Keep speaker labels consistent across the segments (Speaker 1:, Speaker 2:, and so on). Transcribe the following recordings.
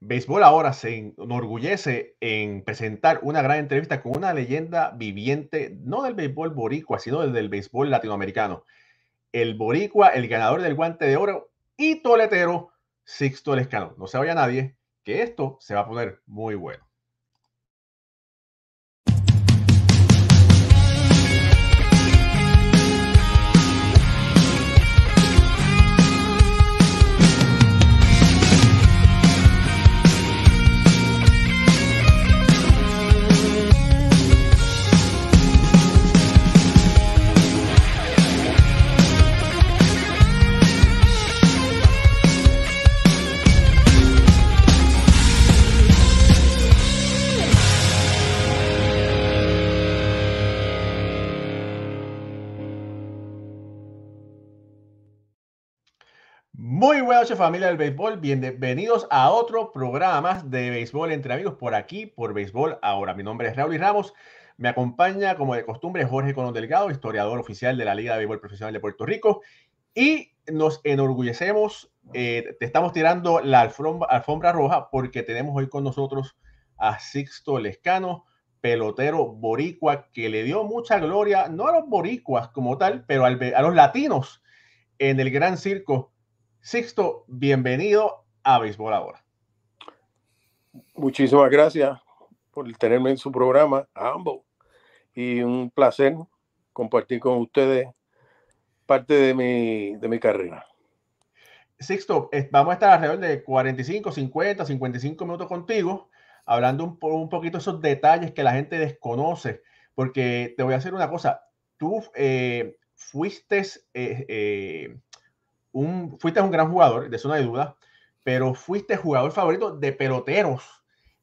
Speaker 1: Béisbol ahora se enorgullece en presentar una gran entrevista con una leyenda viviente, no del béisbol boricua, sino del béisbol latinoamericano. El boricua, el ganador del guante de oro y toletero, Sixto Lescano. No se vaya nadie, que esto se va a poner muy bueno. Muy buenas noches familia del béisbol, bienvenidos a otro programa más de béisbol entre amigos por aquí, por béisbol ahora. Mi nombre es Raúl Ramos, me acompaña como de costumbre Jorge Colón Delgado, historiador oficial de la Liga de Béisbol Profesional de Puerto Rico y nos enorgullecemos, eh, te estamos tirando la alfombra, roja porque tenemos hoy con nosotros a Sixto Lescano, pelotero boricua que le dio mucha gloria, no a los boricuas como tal, pero a los latinos en el gran circo Sixto, bienvenido a Béisbol Ahora. Muchísimas gracias por
Speaker 2: tenerme en su programa, a ambos. Y un placer compartir con ustedes parte de mi, carrera.
Speaker 1: Sixto, eh, vamos a estar alrededor de 45, 50, 55 minutos contigo, hablando un, un poquito esos detalles que la gente desconoce, porque te voy a hacer una cosa. Tú eh, fuiste eh, fuiste un gran jugador, de eso no hay duda, pero fuiste jugador favorito de peloteros,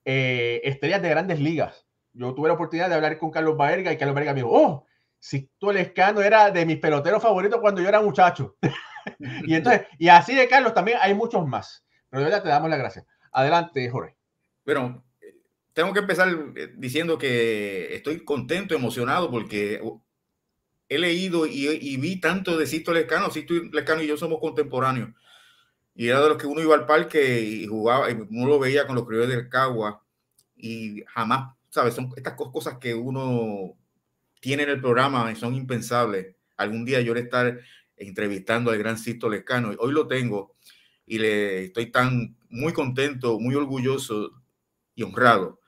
Speaker 1: eh, estrellas de grandes ligas. Yo tuve la oportunidad de hablar con Carlos Baerga y Carlos Baerga me dijo, oh, el escano era de mis peloteros favoritos cuando yo era muchacho. y entonces, y así de Carlos también hay muchos más. Pero de te damos las gracias.
Speaker 3: Adelante, Jorge. Bueno, eh, tengo que empezar eh, diciendo que estoy contento, emocionado, porque uh, he leído y, vi tanto de Cito Lescano. Cito Lescano y yo somos contemporáneos. Y era de los que uno iba al parque y jugaba, y uno lo veía con los criollos del Cagua. Y jamás, ¿sabes? Son estas cosas que uno tiene en el programa y son impensables. Algún día yo le estar entrevistando al gran Cito Lescano. Hoy lo tengo y le estoy tan muy contento, muy orgulloso y honrado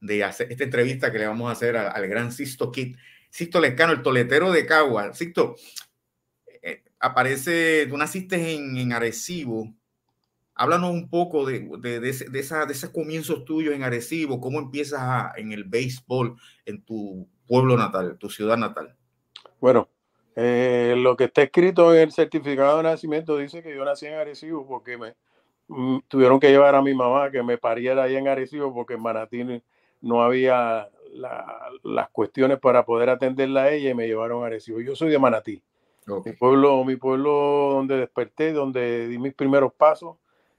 Speaker 3: de hacer esta entrevista que le vamos a hacer al, gran Sisto Kit. Sixto Lescano, el toletero de Cagua. Sixto, eh, aparece, tú naciste en, Arecibo. Háblanos un poco de, esos comienzos tuyos en Arecibo, cómo empiezas en el béisbol en tu pueblo natal, tu ciudad natal. Bueno,
Speaker 2: eh, lo que está escrito en el certificado de nacimiento dice que yo nací en Arecibo porque me mm, tuvieron que llevar a mi mamá que me pariera ahí en Arecibo porque en Maratín no había las cuestiones para poder atenderla a ella y me llevaron a Arecibo. Yo soy de Manatí, mi, pueblo, mi pueblo donde desperté, donde di mis primeros pasos,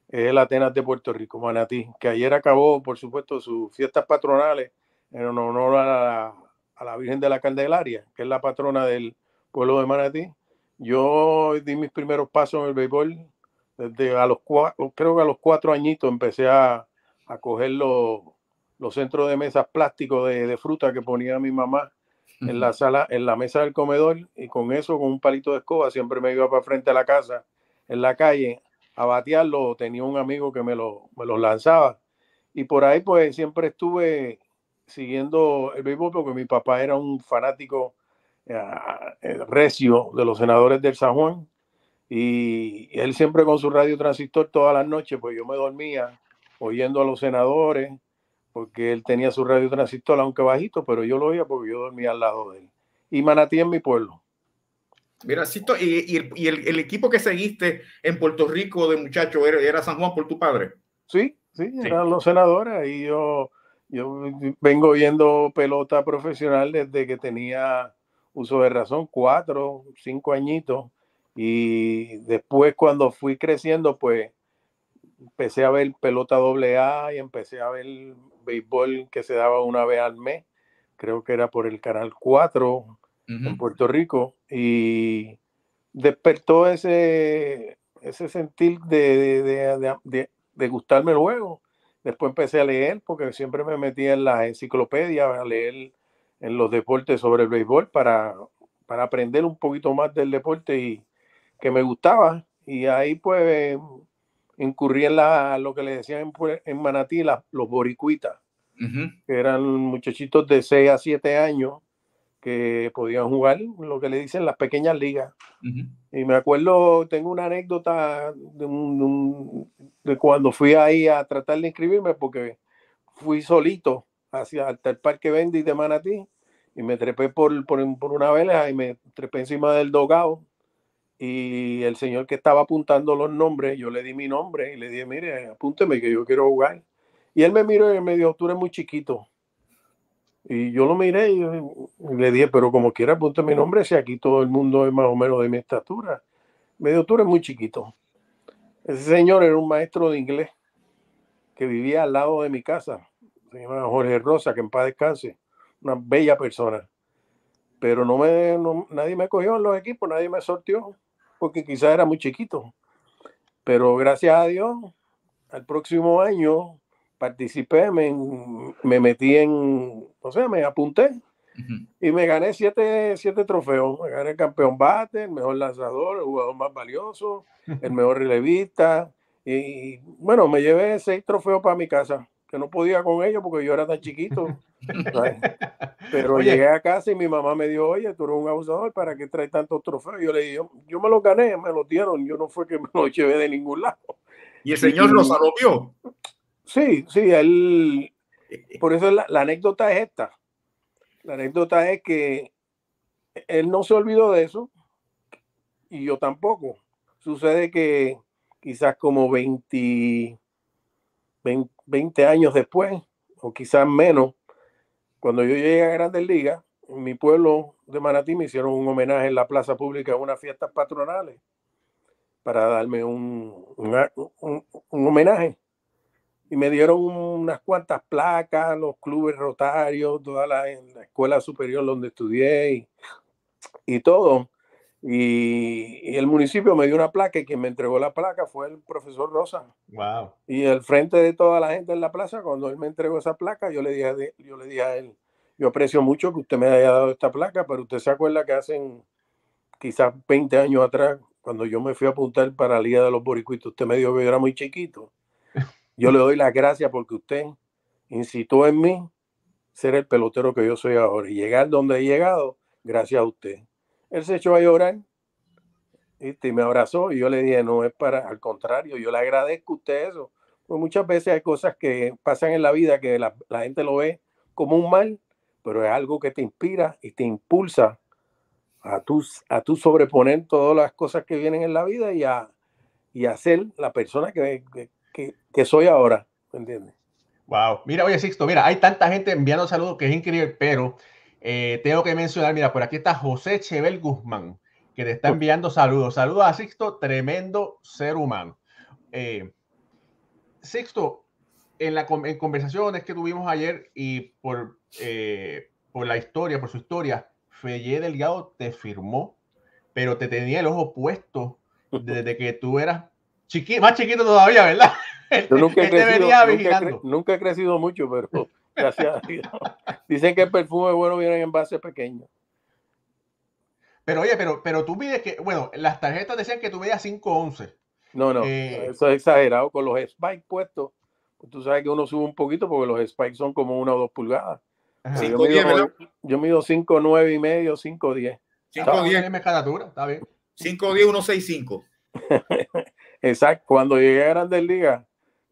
Speaker 2: es el Atenas de Puerto Rico, Manatí, que ayer acabó, por supuesto, sus fiestas patronales en honor a la, a la Virgen de la Candelaria, que es la patrona del pueblo de Manatí. Yo di mis primeros pasos en el béisbol desde a los cuatro, creo que a los cuatro añitos empecé a, a coger los centros de mesas plásticos de, fruta que ponía mi mamá en la sala, en la mesa del comedor, y con eso, con un palito de escoba, siempre me iba para frente a la casa, en la calle, a batearlo. Tenía un amigo que me lo, lanzaba. Y por ahí, pues, siempre estuve siguiendo el béisbol porque mi papá era un fanático eh, eh, recio de los senadores del San Juan. Y él siempre con su radio transistor todas las noches, pues yo me dormía oyendo a los senadores porque él tenía su radio transistor, aunque bajito, pero yo lo oía porque yo dormía al lado de él. Y Manatí en mi pueblo.
Speaker 3: Mira, Sisto, y, el, equipo que seguiste en Puerto Rico de muchachos era, San Juan por tu padre. Sí, sí,
Speaker 2: eran los senadores y yo, yo vengo viendo pelota profesional desde que tenía uso de razón, cuatro, cinco añitos. Y después cuando fui creciendo, pues empecé a ver pelota doble y empecé a ver béisbol que se daba una vez al mes, creo que era por el Canal 4 en Puerto Rico, y despertó ese, ese sentir de, gustarme el juego. Después empecé a leer, porque siempre me metía en la enciclopedias a leer en los deportes sobre el béisbol para, para aprender un poquito más del deporte y que me gustaba. Y ahí pues incurrí en la, lo que le decían en, Manatí, los boricuitas, que eran muchachitos de 6 a 7 años que podían jugar lo que le dicen las pequeñas ligas. Y me acuerdo, tengo una anécdota de, de, cuando fui ahí a tratar de inscribirme porque fui solito hacia hasta el Parque Bendy de Manatí y me trepé por, por, por una vela y me trepé encima del dogado y el señor que estaba apuntando los nombres, yo le di mi nombre y le dije, mire, apúnteme que yo quiero jugar. Y él me miró y me dijo, tú eres muy chiquito. Y yo lo miré y, le dije, pero como quiera, apunte mi nombre, si aquí todo el mundo es más o menos de mi estatura. Me dijo, tú eres muy chiquito. Ese señor era un maestro de inglés que vivía al lado de mi casa. Se llama Jorge Rosa, que en paz descanse. Una bella persona pero no me, nadie me cogió en los equipos, nadie me sortió, porque quizás era muy chiquito. Pero gracias a Dios, al próximo año participé, me, metí en, o sea, me apunté y me gané siete, siete, trofeos. Me gané campeón bate, el mejor lanzador, el jugador más valioso, el mejor relevista. Y bueno, me llevé seis trofeos para mi casa no podía con ellos porque yo era tan chiquito.
Speaker 1: Pero llegué
Speaker 2: a casa y mi mamá me dijo, oye, tú eres un abusador, ¿para qué traes tantos trofeos? yo le dije, yo, me los gané, me los dieron, yo no fue que me los llevé de ningún lado. Y el señor los Sí, sí, él... Eh, eh. Por eso la, la anécdota es esta. La anécdota es que él no se olvidó de eso y yo tampoco. Sucede que quizás como 20, 20 20 años después, o quizás menos, cuando yo llegué a Grandes Ligas, en mi pueblo de Manatí me hicieron un homenaje en la plaza pública a unas fiestas patronales para darme un, homenaje. Y me dieron unas cuantas placas, los clubes rotarios, toda la, escuela superior donde estudié y todo. Y, el municipio me dio una placa y quien me entregó la placa fue el profesor Rosa. Wow. Y al frente de toda la gente en la plaza, cuando él me entregó esa placa, yo le dije, yo le dije a él, yo aprecio mucho que usted me haya dado esta placa, pero usted se acuerda que hacen quizás 20 años atrás, cuando yo me fui a apuntar para la Liga de los Boricuitos, usted me dio, que yo era muy chiquito. Yo le doy las gracias porque usted incitó en mí ser el pelotero que yo soy ahora y llegar donde he llegado gracias a usted. Él se echó a llorar y me abrazó y yo le dije, no es para, al contrario, yo le agradezco a usted eso. Pues muchas veces hay cosas que pasan en la vida que la, gente lo ve como un mal, pero es algo que te inspira y te impulsa a tú, a tu sobreponer todas las cosas que vienen en la vida y a, y ser la persona que, que, que soy ahora,
Speaker 1: ¿me entiendes? Wow, mira, oye Sixto, mira, hay tanta gente enviando saludos que es increíble, pero eh, tengo que mencionar, mira, por aquí está José Chebel Guzmán, que te está oh. enviando saludos. Saludos a Sixto, tremendo ser humano. Eh, Sixto, en, la, conversaciones que tuvimos ayer y por, eh, por la historia, por su historia, Fellé Delgado te firmó, pero te tenía el ojo puesto desde que tú eras más chiquito todavía, ¿verdad? nunca he, nunca,
Speaker 2: nunca he crecido mucho, pero Gracias a Dios.
Speaker 1: Dicen que el perfume bueno viene en envase pequeño. Pero oye, pero, tú mides, que, bueno, las tarjetas decían que tú veías 511.
Speaker 2: No, no, eh, eso es exagerado. Con los spikes puestos, pues tú sabes que uno sube un poquito porque los spikes son como una o dos pulgadas. yo, mido, yo, mido, 5, 9 y medio, 5, 10.
Speaker 3: 5, 10 está bien. 5, 10, 1, 5.
Speaker 2: Exacto, cuando llegué a Grandes Ligas,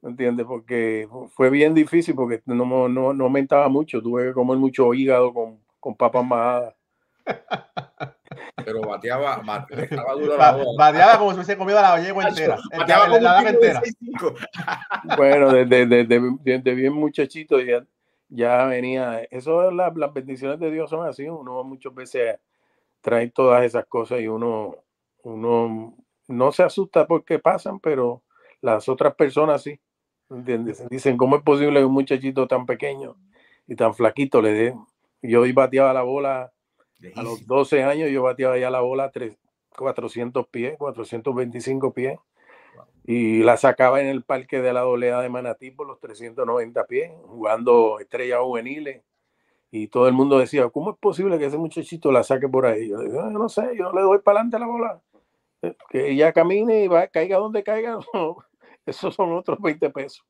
Speaker 2: ¿Me entiendes? Porque fue bien difícil porque no, no, no aumentaba mucho. Tuve que comer mucho hígado con, con papas majadas.
Speaker 3: Pero bateaba, bateaba duro la Bateaba como si hubiese comido la gallego entera. Bateaba como la entera.
Speaker 2: Bueno, desde, bien muchachito ya, venía. Eso las, las bendiciones de Dios son así. Uno muchas veces trae todas esas cosas y uno, uno no se asusta porque pasan, pero las otras personas sí. ¿Entiendes? Dicen, ¿cómo es posible que un muchachito tan pequeño y tan flaquito le dé? Yo bateaba la bola a los 12 años, yo bateaba ya la bola 3, 400 pies, 425 pies, y la sacaba en el parque de la doblea de Manatí por los 390 pies, jugando estrellas juveniles. Y todo el mundo decía, ¿cómo es posible que ese muchachito la saque por ahí? Yo, ah, no, sé, yo le doy para adelante la bola. Eh, que ella camine y va, caiga donde caiga. No esos son otros 20 pesos.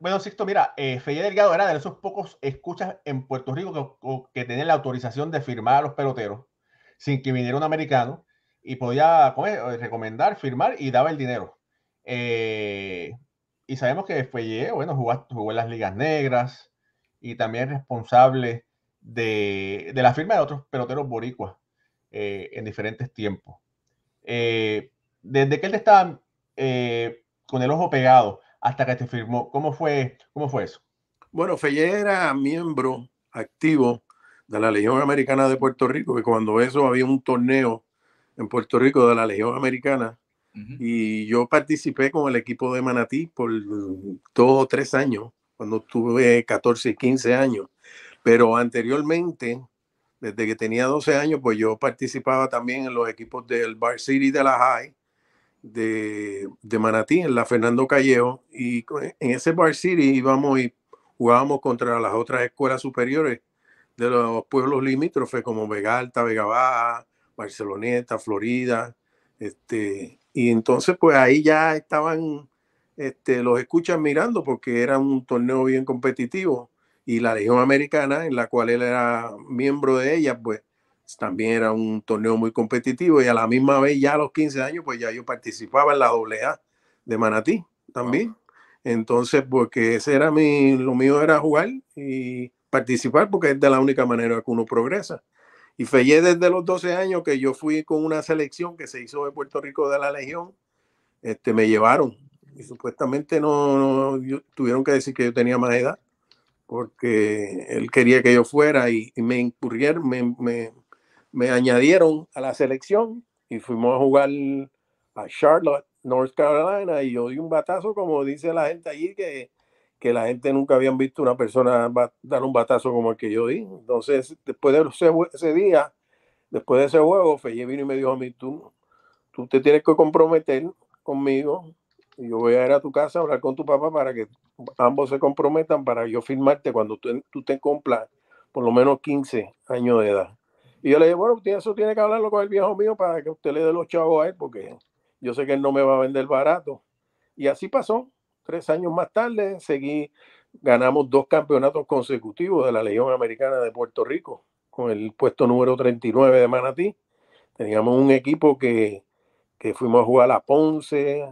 Speaker 1: bueno, Sixto, mira, eh, Delgado era de esos pocos escuchas en Puerto Rico que, tenía la autorización de firmar a los peloteros sin que viniera un americano y podía eh, recomendar, firmar y daba el dinero. Eh, y sabemos que Felle, bueno, jugó, jugó en las ligas negras y también es responsable de, la firma de otros peloteros boricuas eh, en diferentes tiempos. desde que él estaba con el ojo pegado hasta que te firmó. ¿Cómo fue, cómo fue eso?
Speaker 2: Bueno, Fellé era miembro activo de la Legión Americana de Puerto Rico, que cuando eso había un torneo en Puerto Rico de la Legión Americana, y yo participé con el equipo de Manatí por dos o tres años, cuando tuve 14 y 15 años. Pero anteriormente, desde que tenía 12 años, pues yo participaba también en los equipos del Bar City de la High, de, Manatí, en la Fernando Callejo y en ese Bar City íbamos y jugábamos contra las otras escuelas superiores de los pueblos limítrofes como Vegalta, Vegabá, Barceloneta, Florida, este, y entonces pues ahí ya estaban este, los escuchas mirando porque era un torneo bien competitivo y la Legión Americana, en la cual él era miembro de ella, pues también era un torneo muy competitivo y a la misma vez ya a los 15 años pues ya yo participaba en la A de Manatí también. Entonces, porque ese era mi, lo mío era jugar y participar porque es de la única manera que uno progresa. Y fallé desde los 12 años que yo fui con una selección que se hizo de Puerto Rico de la Legión, este, me llevaron y supuestamente no, tuvieron que decir que yo tenía más edad porque él quería que yo fuera y, me incurrieron, me, me añadieron a la selección y fuimos a jugar a Charlotte, North Carolina, y yo di un batazo, como dice la gente allí, que, que la gente nunca habían visto una persona dar un batazo como el que yo di. Entonces, después de ese, día, después de ese juego, Felle vino y me dijo a mí, tú, tú te tienes que comprometer conmigo, y yo voy a ir a tu casa a hablar con tu papá para que ambos se comprometan para yo firmarte cuando tú, te compras por lo menos 15 años de edad. Y yo le dije, bueno, eso tiene que hablarlo con el viejo mío para que usted le dé los chavos a él, porque yo sé que él no me va a vender barato. Y así pasó. Tres años más tarde seguí, ganamos dos campeonatos consecutivos de la Legión Americana de Puerto Rico, con el puesto número 39 de Manatí. Teníamos un equipo que, fuimos a jugar a Ponce,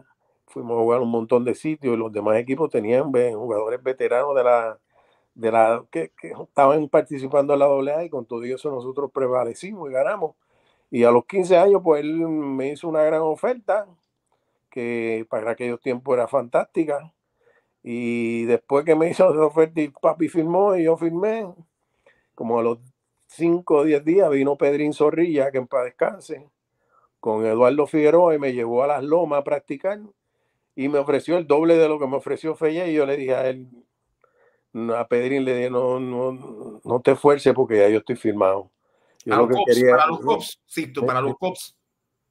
Speaker 2: fuimos a jugar a un montón de sitios y los demás equipos tenían jugadores veteranos de la de la que, estaban participando en la A y con todo eso nosotros prevalecimos y ganamos. Y a los 15 años, pues él me hizo una gran oferta, que para aquellos tiempos era fantástica. Y después que me hizo esa oferta y papi firmó y yo firmé, como a los 5 o 10 días vino Pedrín Zorrilla, que en descanse, con Eduardo Figueroa y me llevó a las lomas a practicar y me ofreció el doble de lo que me ofreció Felle y yo le dije a él, a Pedrin le dije, no, no, no te esfuerces porque ya yo estoy firmado. lo cops, para los cops, sí, ¿eh? para los eh, cops.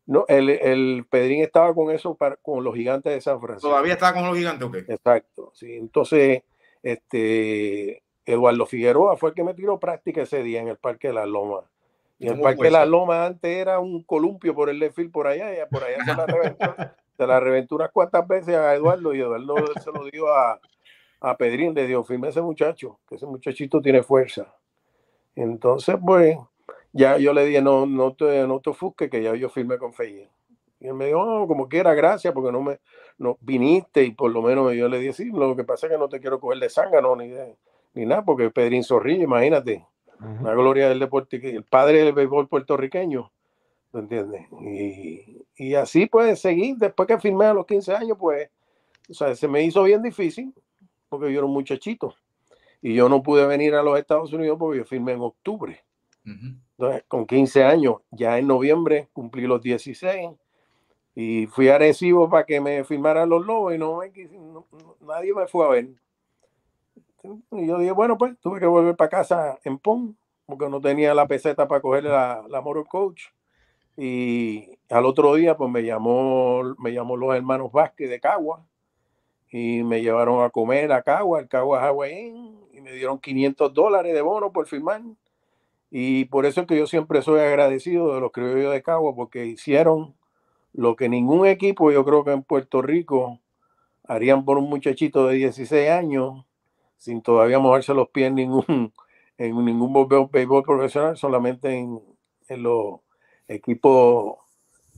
Speaker 2: No, el, el, Pedrín estaba con eso, con los gigantes de San Francisco. Todavía estaba
Speaker 3: con los gigantes, ok.
Speaker 2: Exacto, sí. Entonces, este, Eduardo Figueroa fue el que me tiró práctica ese día en el Parque de la Loma.
Speaker 3: Y el Parque de la
Speaker 2: Loma antes era un columpio por el lefil por allá, por allá se la reventó. se la reventó unas cuantas veces a Eduardo y Eduardo se lo dio a, a Pedrín le dio firme a ese muchacho, que ese muchachito tiene fuerza. Entonces, pues, ya yo le dije, no, no te, no que ya yo firme con Fey. Y él me dijo, oh, como quiera, gracias, porque no me viniste y por lo menos yo le dije, sí, lo que pasa es que no te quiero coger de sangre, no, ni, ni nada, porque Pedrín Zorrillo, imagínate, la gloria del deporte, el padre del béisbol puertorriqueño, ¿me entiendes? Y, así pues seguir. después que firmé a los 15 años, pues, o sea, se me hizo bien difícil, que yo era muchachito y yo no pude venir a los Estados Unidos porque yo firmé en octubre. Entonces, con 15 años, ya en noviembre cumplí los 16 y fui a para que me firmaran los lobos y no, nadie me fue a ver. Y yo dije, bueno, pues tuve que volver para casa en PON porque no tenía la peseta para coger la, la motor coach. Y al otro día, pues me llamó, me llamó los hermanos Vázquez de Cagua y me llevaron a comer a Cagua, el Cagua Hawaiian, y me dieron 500 dólares de bono por firmar. Y por eso es que yo siempre soy agradecido de los criollos de Cagua, porque hicieron lo que ningún equipo, yo creo que en Puerto Rico, harían por un muchachito de 16 años, sin todavía moverse los pies en ningún, en ningún béisbol profesional, solamente en los equipos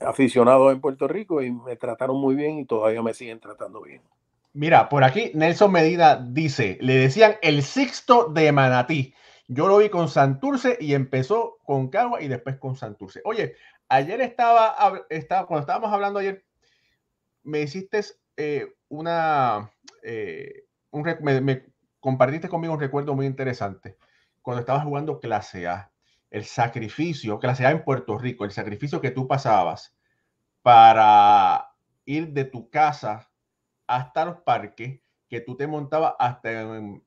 Speaker 2: aficionados en Puerto Rico, y me trataron muy bien y todavía me siguen tratando bien.
Speaker 1: Mira, por aquí Nelson Medina dice, le decían el sexto de Manatí. Yo lo vi con Santurce y empezó con Cagua y después con Santurce. Oye, ayer estaba, cuando estábamos hablando ayer, me hiciste eh, una, eh, me, me compartiste conmigo un recuerdo muy interesante. Cuando estabas jugando clase A, el sacrificio, clase A en Puerto Rico, el sacrificio que tú pasabas para ir de tu casa hasta los parques, que tú te montabas hasta en,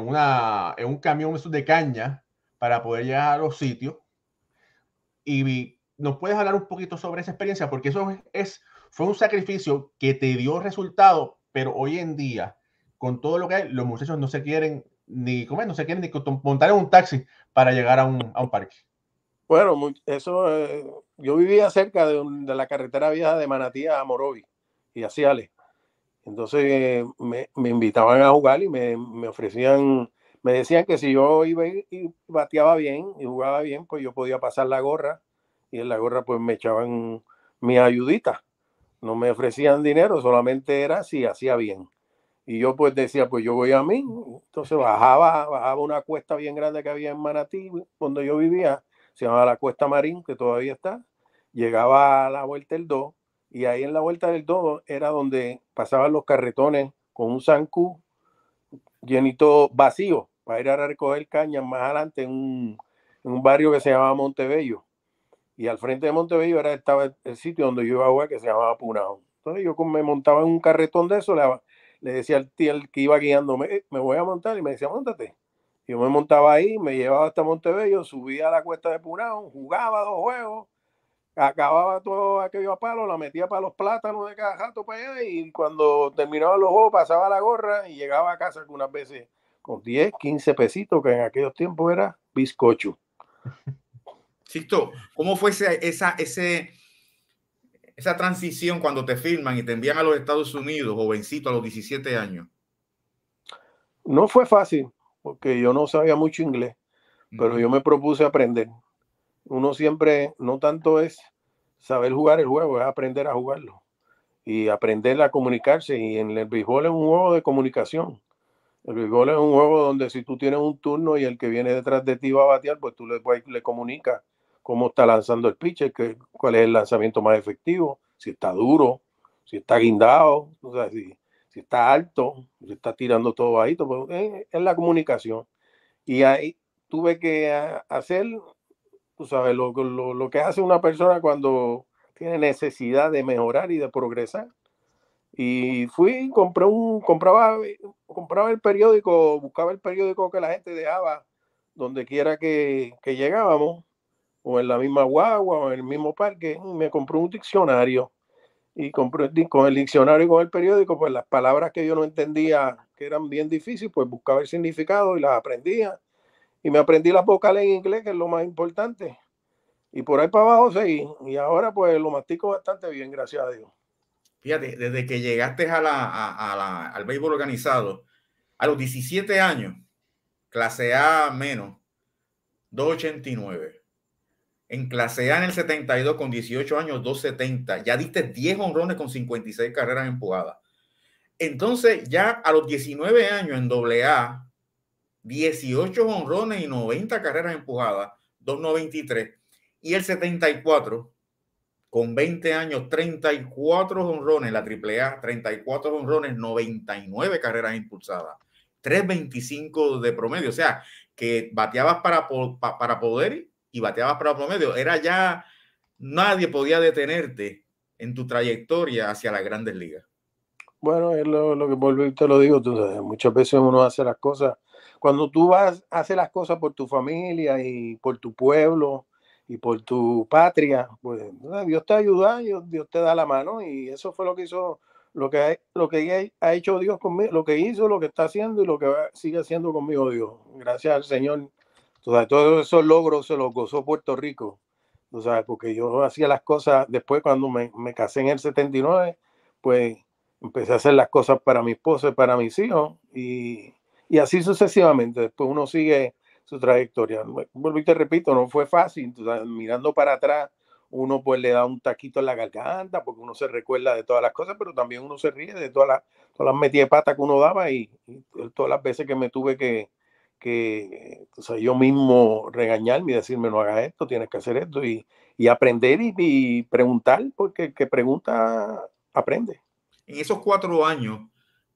Speaker 1: un camión de caña para poder llegar a los sitios. Y nos puedes hablar un poquito sobre esa experiencia, porque eso es, fue un sacrificio que te dio resultado, pero hoy en día, con todo lo que hay, los muchachos no se quieren ni comer, no se quieren ni montar en un taxi para llegar a un, parque.
Speaker 2: Bueno, eso, eh, yo vivía cerca de, la carretera vieja de Manatí a Morovi y así Ale entonces me, invitaban a jugar y me, ofrecían, me decían que si yo iba y, bateaba bien y jugaba bien, pues yo podía pasar la gorra y en la gorra pues me echaban mi ayudita. No me ofrecían dinero, solamente era si hacía bien. Y yo pues decía, pues yo voy a mí. Entonces bajaba, bajaba una cuesta bien grande que había en Manatí, donde yo vivía, se llamaba la Cuesta Marín, que todavía está. Llegaba a la vuelta el 2 y ahí en la vuelta del todo era donde pasaban los carretones con un zancú llenito vacío para ir a recoger caña más adelante en un, barrio que se llamaba Montebello. Y al frente de Montebello era, estaba el sitio donde yo iba a jugar que se llamaba Punao. Entonces yo me montaba en un carretón de eso, le, decía al tío que iba guiándome, eh, me voy a montar y me decía, montate. Yo me montaba ahí, me llevaba hasta Montebello, subía a la cuesta de Punao, jugaba dos juegos acababa todo aquello a palo, la metía para los plátanos de cada rato para allá y cuando terminaba los juegos pasaba la gorra y llegaba a casa algunas veces con 10, 15 pesitos, que en aquellos tiempos era bizcocho.
Speaker 3: Sisto, ¿cómo fue esa, esa transición cuando te firman y te envían a los Estados Unidos, jovencito, a los 17 años?
Speaker 2: No fue fácil, porque yo no sabía mucho inglés, pero yo me propuse aprender uno siempre no tanto es saber jugar el juego, es aprender a jugarlo y aprender a comunicarse. Y en el béisbol es un juego de comunicación. El béisbol es un juego donde si tú tienes un turno y el que viene detrás de ti va a batear, pues tú le, pues, le comunicas cómo está lanzando el pitcher, cuál es el lanzamiento más efectivo, si está duro, si está guindado, o sea, si, si, está alto, si está tirando todo bajito. Pues, es la comunicación. Y ahí tuve que ah, hacer tú sabes, lo, que hace una persona cuando tiene necesidad de mejorar y de progresar. Y fui, compré un, compraba, compraba el periódico, buscaba el periódico que la gente dejaba donde quiera que, que, llegábamos, o en la misma guagua, o en el mismo parque, me compré un diccionario. Y compré con el diccionario y con el periódico, pues las palabras que yo no entendía, que eran bien difíciles, pues buscaba el significado y las aprendía y me aprendí las vocales en inglés, que es lo más importante. Y por ahí para abajo seguí. Y ahora pues lo mastico bastante bien, gracias a Dios.
Speaker 3: Fíjate, desde que llegaste a al béisbol organizado, a los 17 años, clase A menos, 289. En clase A en el 72 con 18 años, 270. Ya diste 10 honrones con 56 carreras empujadas. Entonces, ya a los 19 años en doble A, 18 honrones y 90 carreras empujadas, 293. Y el 74, con 20 años, 34 honrones, la AAA, 34 honrones, 99 carreras impulsadas, 325 de promedio. O sea, que bateabas para, para poder y bateabas para promedio. Era ya, nadie podía detenerte en tu trayectoria hacia las grandes ligas.
Speaker 2: Bueno, es lo, que volví, te lo digo, tú muchas veces uno hace las cosas cuando tú vas, a hacer las cosas por tu familia y por tu pueblo y por tu patria, pues eh, Dios te ayuda, y Dios te da la mano y eso fue lo que hizo, lo que, lo que ha hecho Dios conmigo, lo que hizo, lo que está haciendo y lo que sigue haciendo conmigo Dios. Gracias al Señor. todos esos logros se los gozó Puerto Rico. O sea, porque yo hacía las cosas, después cuando me, me casé en el 79, pues empecé a hacer las cosas para mi esposa y para mis hijos. Y, y así sucesivamente, después uno sigue su trayectoria. Vuelvo y te repito, no fue fácil. Mirando para atrás, uno pues le da un taquito en la garganta porque uno se recuerda de todas las cosas, pero también uno se ríe de todas las, todas las metidas de pata que uno daba y, todas las veces que me tuve que, que sea, yo mismo regañarme y decirme no hagas esto, tienes que hacer esto y, aprender y, preguntar porque
Speaker 3: el que pregunta aprende. En esos cuatro años,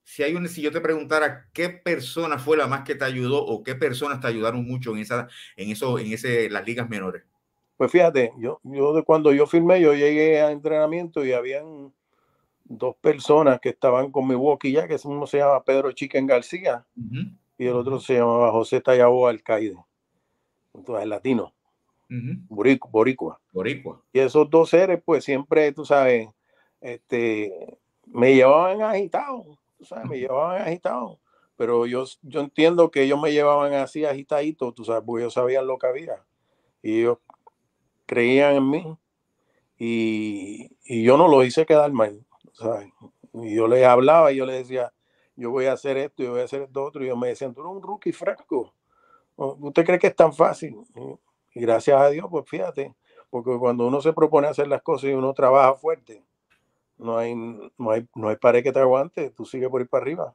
Speaker 3: si hay si yo te preguntara qué persona fue la más que te ayudó o qué personas te ayudaron mucho en esa, en eso, en ese, las ligas menores.
Speaker 2: Pues fíjate, yo, yo de cuando yo firmé, yo llegué a entrenamiento y habían dos personas que estaban con mi boquilla, ya, que uno se llamaba Pedro Chiquen García y el otro se llamaba José Tayabó Alcaide, entonces latino, boricua, Y esos dos seres, pues siempre, tú sabes, este, me llevaban agitado me llevaban agitado. Pero yo, yo entiendo que ellos me llevaban así agitadito, tú sabes, porque ellos sabían lo que había. Y ellos creían en mí. Y, yo no los hice quedar mal, Y yo les hablaba y yo les decía, yo voy a hacer esto, yo voy a hacer esto otro. Y ellos me decían, tú eres un rookie frasco. ¿Usted cree que es tan fácil? Y gracias a Dios, pues fíjate, porque cuando uno se propone hacer las cosas y uno trabaja fuerte, no hay, no hay, no hay pared que te aguante, tú sigues por ir para
Speaker 3: arriba.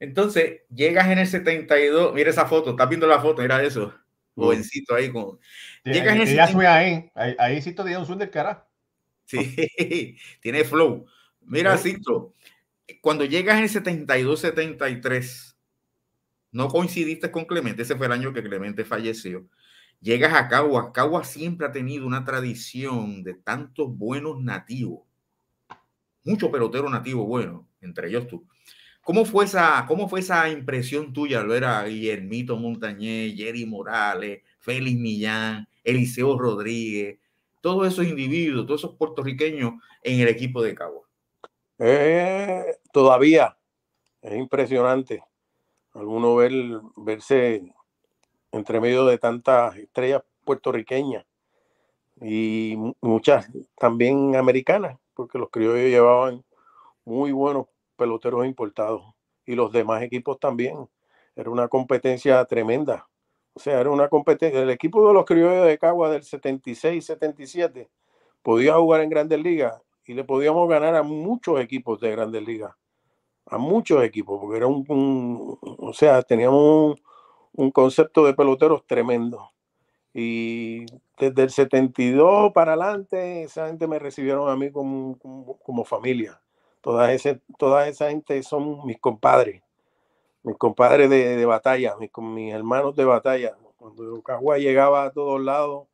Speaker 3: Entonces, llegas en el 72, mira esa foto, estás viendo la foto, mira eso, mm. jovencito ahí con... llegas en el ya fui ahí, ahí, ahí Cito dio un zoom del cara. Sí, tiene flow. Mira, cuando llegas en el 72, 73, no coincidiste con Clemente, ese fue el año que Clemente falleció. Llegas a Caguas. Caguas siempre ha tenido una tradición de tantos buenos nativos. mucho pelotero nativo bueno entre ellos tú. ¿Cómo fue esa, cómo fue esa impresión tuya al ver a Guillermito Montañez, Jerry Morales, Félix Millán, Eliseo Rodríguez, todos esos individuos, todos esos puertorriqueños en el equipo de Cabo?
Speaker 2: Eh, todavía es impresionante alguno ver, verse entre medio de tantas estrellas puertorriqueñas y muchas también americanas, porque los criollos llevaban muy buenos peloteros importados y los demás equipos también. Era una competencia tremenda. O sea, era una competencia. El equipo de los criollos de Cagua del 76-77 podía jugar en grandes ligas y le podíamos ganar a muchos equipos de grandes ligas. A muchos equipos, porque era un, un o sea, teníamos un, un concepto de peloteros tremendo. Y desde el 72 para adelante, esa gente me recibieron a mí como, como, familia. Toda, ese, toda esa gente son mis compadres, mis compadres de, batalla, mis, mis hermanos de batalla. Cuando Cagua llegaba a todos lados,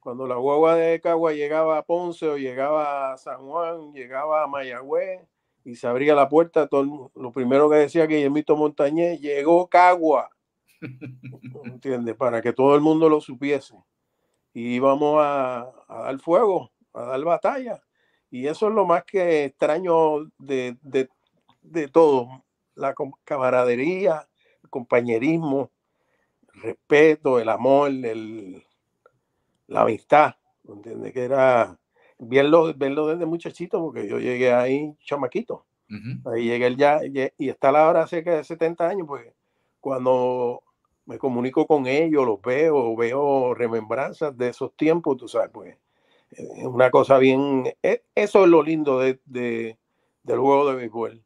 Speaker 2: cuando la guagua de Cagua llegaba a Ponce o llegaba a San Juan, llegaba a Mayagüez y se abría la puerta, lo primero que decía que Guillermito Montañez, llegó Cagua entiende Para que todo el mundo lo supiese. Y íbamos a, dar fuego, a dar batalla. Y eso es lo más que extraño de, de, todo. La camaradería, el compañerismo, el respeto, el amor, el, la amistad. ¿Entiendes? Que era verlo, verlo desde muchachito, porque yo llegué ahí chamaquito. Ahí llegué ya, y está la hora cerca de 70 años, pues cuando me comunico con ellos, los veo, veo remembranzas de esos tiempos, tú sabes, pues es una cosa bien, e, eso es lo lindo del juego de béisbol.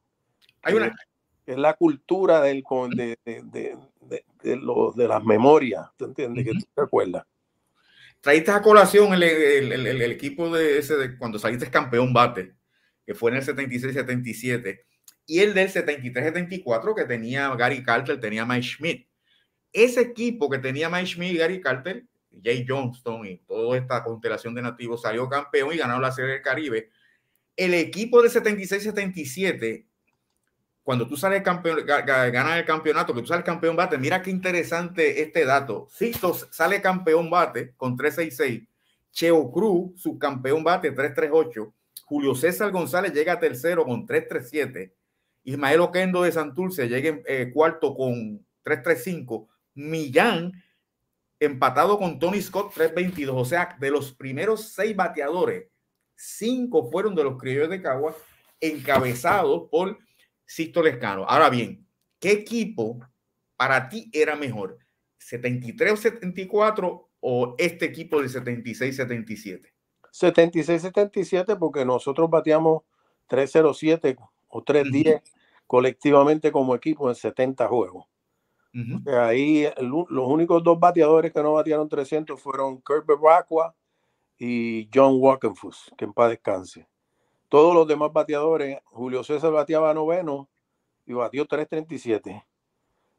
Speaker 2: Hay una... Eh, es la cultura del, de,
Speaker 3: las memorias, ¿te entiendes? Que tú te acuerdas. Traíste a colación el, equipo de ese cuando saliste campeón bate, que fue en el 76-77, y el del 73-74 que tenía Gary Carter, tenía Mike Schmidt ese equipo que tenía Mike Schmidt, Gary Carter, Jay Johnston y toda esta constelación de nativos salió campeón y ganó la Serie del Caribe. El equipo de 76-77, cuando tú sales campeón, ganas el campeonato, que tú sales campeón bate, mira qué interesante este dato. Sisto sale campeón bate con 3-6-6. Cheo Cruz, subcampeón bate 3-3-8. Julio César González llega tercero con 3-3-7. Ismael Oquendo de Santurce llega en, con eh, cuarto con 335 Millán empatado con Tony Scott 322. O sea, de los primeros seis bateadores, cinco fueron de los criollos de Caguas, encabezados por Sisto Lescano. Ahora bien, ¿qué equipo para ti era mejor? ¿73 o 74 o este equipo de 76-77? 76-77 porque nosotros bateamos 307
Speaker 2: o 310 10 colectivamente como equipo en 70 juegos. Eh, ahí los únicos dos bateadores que no batearon 300 fueron Kirby Bacqua y John Walkenfuss, que en paz descanse. Todos los demás bateadores, Julio César bateaba noveno y batió 337.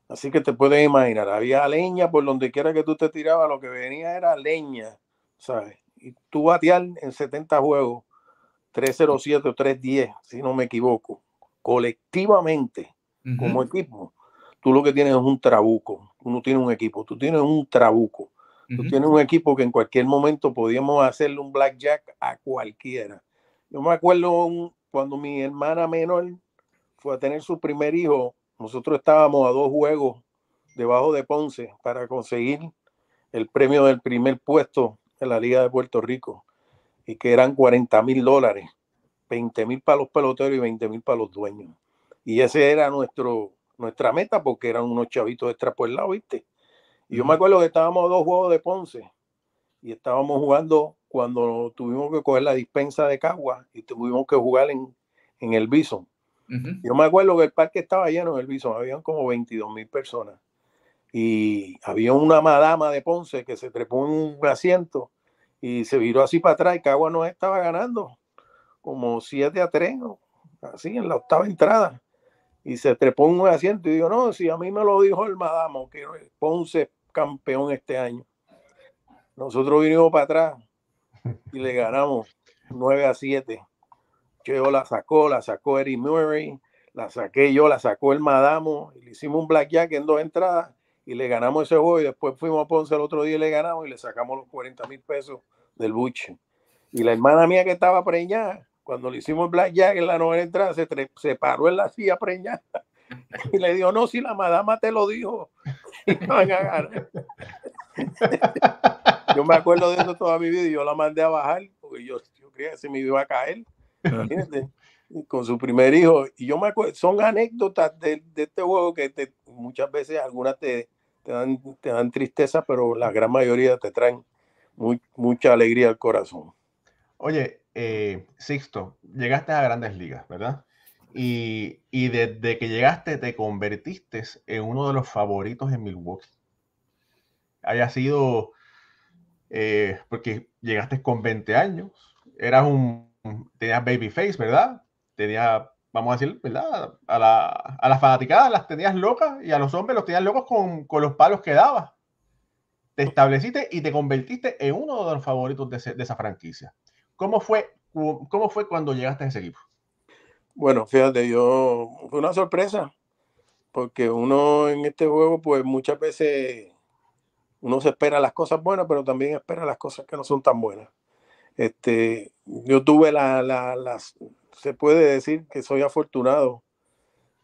Speaker 2: Así que te puedes imaginar, había leña por donde quiera que tú te tirabas, lo que venía era leña, ¿sabes? Y tú batear en 70 juegos, 307 o 310, si no me equivoco, colectivamente, como equipo, tú lo que tienes es un trabuco, Uno no un equipo, tú tienes un trabuco. Tú tienes un equipo que en cualquier momento podíamos hacerle un blackjack a cualquiera. Yo me acuerdo cuando mi hermana menor fue a tener su primer hijo, nosotros estábamos a dos juegos debajo de Ponce para conseguir el premio del primer puesto en la Liga de Puerto Rico, y que eran 40 mil dólares, 20 mil para los peloteros y 20 mil para los dueños. Y ese era nuestro, nuestra meta porque eran unos chavitos extra por el lado, ¿viste? Y yo me acuerdo que estábamos a dos juegos de Ponce y estábamos jugando cuando tuvimos que coger la dispensa de Cagua y tuvimos que jugar en, el Bison. Yo me acuerdo que el parque estaba lleno en el Bison, habían como 22 mil personas. Y había una madama de Ponce que se trepó en un asiento y se viró así para atrás y Cagua no estaba ganando como 7 a 3, así en la octava entrada y se trepó un asiento y digo, no, si a mí me lo dijo el Madamo, que Ponce campeón este año. Nosotros vinimos para atrás y le ganamos 9 a 7. Yo la sacó, la sacó Eddie Murray, la saqué yo, la sacó el Madamo, y le hicimos un blackjack en dos entradas y le ganamos ese juego y después fuimos a Ponce el otro día y le ganamos y le sacamos los 40 mil pesos del buche. Y la hermana mía que estaba preñada cuando le hicimos Blackjack en la novena entrada, se, paró en la silla preñada y le dijo, no, si la madama te lo dijo, y van a ganar. yo me acuerdo de eso toda mi vida y yo la mandé a bajar porque yo, creía que se me iba a caer. con su primer hijo. Y yo me acuerdo, son anécdotas de, este juego que muchas veces algunas te, dan, te dan tristeza, pero la gran mayoría te traen muy, mucha alegría al corazón.
Speaker 1: Oye, eh, Sixto, llegaste a grandes ligas, ¿verdad? Y, desde que llegaste te convertiste en uno de los favoritos en Milwaukee. Haya sido, eh, porque llegaste con 20 años, eras un, tenías face, ¿verdad? Tenías, vamos a decir, ¿verdad? A, las fanaticadas las tenías locas y a los hombres los tenías locos con, los palos que dabas te estableciste y te convertiste en uno de los favoritos de, esa franquicia. ¿Cómo fue, cómo fue cuando llegaste a ese equipo?
Speaker 2: Bueno, fíjate, yo fue una sorpresa, porque uno en este juego, pues muchas veces uno se espera las cosas buenas, pero también espera las cosas que no son tan buenas. Este, yo tuve la, la, las, se puede decir que soy afortunado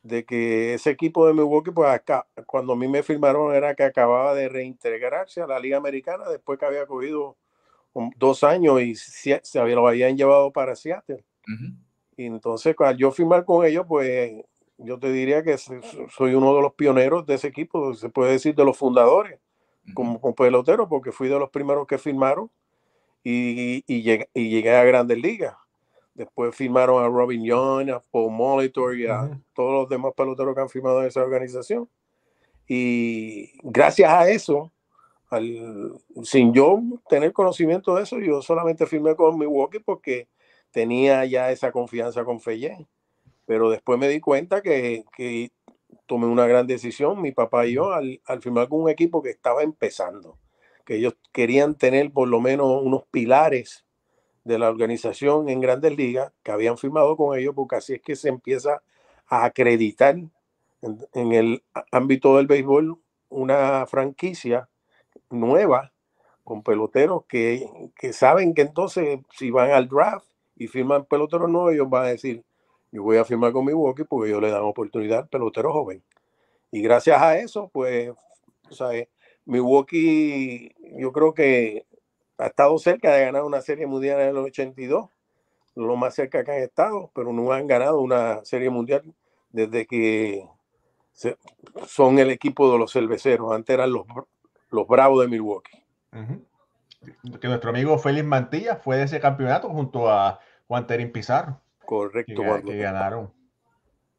Speaker 2: de que ese equipo de Milwaukee, pues acá, cuando a mí me firmaron era que acababa de reintegrarse a la Liga Americana después que había cogido dos años y se, lo habían llevado para Seattle. Y entonces, al yo firmar con ellos, pues yo te diría que soy uno de los pioneros de ese equipo, pues, se puede decir de los fundadores, como, pelotero, porque fui de los primeros que firmaron y, y, llegué, a grandes ligas. Después firmaron a Robin Young, a Paul Molitor y a todos los demás peloteros que han firmado en esa organización. Y gracias a eso, sin yo tener conocimiento de eso, yo solamente firmé con Milwaukee porque tenía ya esa confianza con Feyen, Pero después me di cuenta que, tomé una gran decisión, mi papá y yo, al, firmar con un equipo que estaba empezando, que ellos querían tener por lo menos unos pilares de la organización en grandes ligas que habían firmado con ellos, porque así es que se empieza a acreditar en el ámbito del béisbol una franquicia nueva con peloteros que, que saben que entonces si van al draft y firman peloteros nuevos, ellos van a decir, yo voy a firmar con Milwaukee porque ellos le dan oportunidad al pelotero joven. Y gracias a eso, pues, o sea, eh, Milwaukee yo creo que ha estado cerca de ganar una serie mundial en el 82, lo más cerca que han estado, pero no han ganado una serie mundial desde que son el equipo de los cerveceros. Antes eran los, los Bravos de Milwaukee.
Speaker 1: Que nuestro amigo Félix Mantilla fue de ese campeonato junto a Juan Terín Pizarro.
Speaker 2: Correcto, que, ganaron.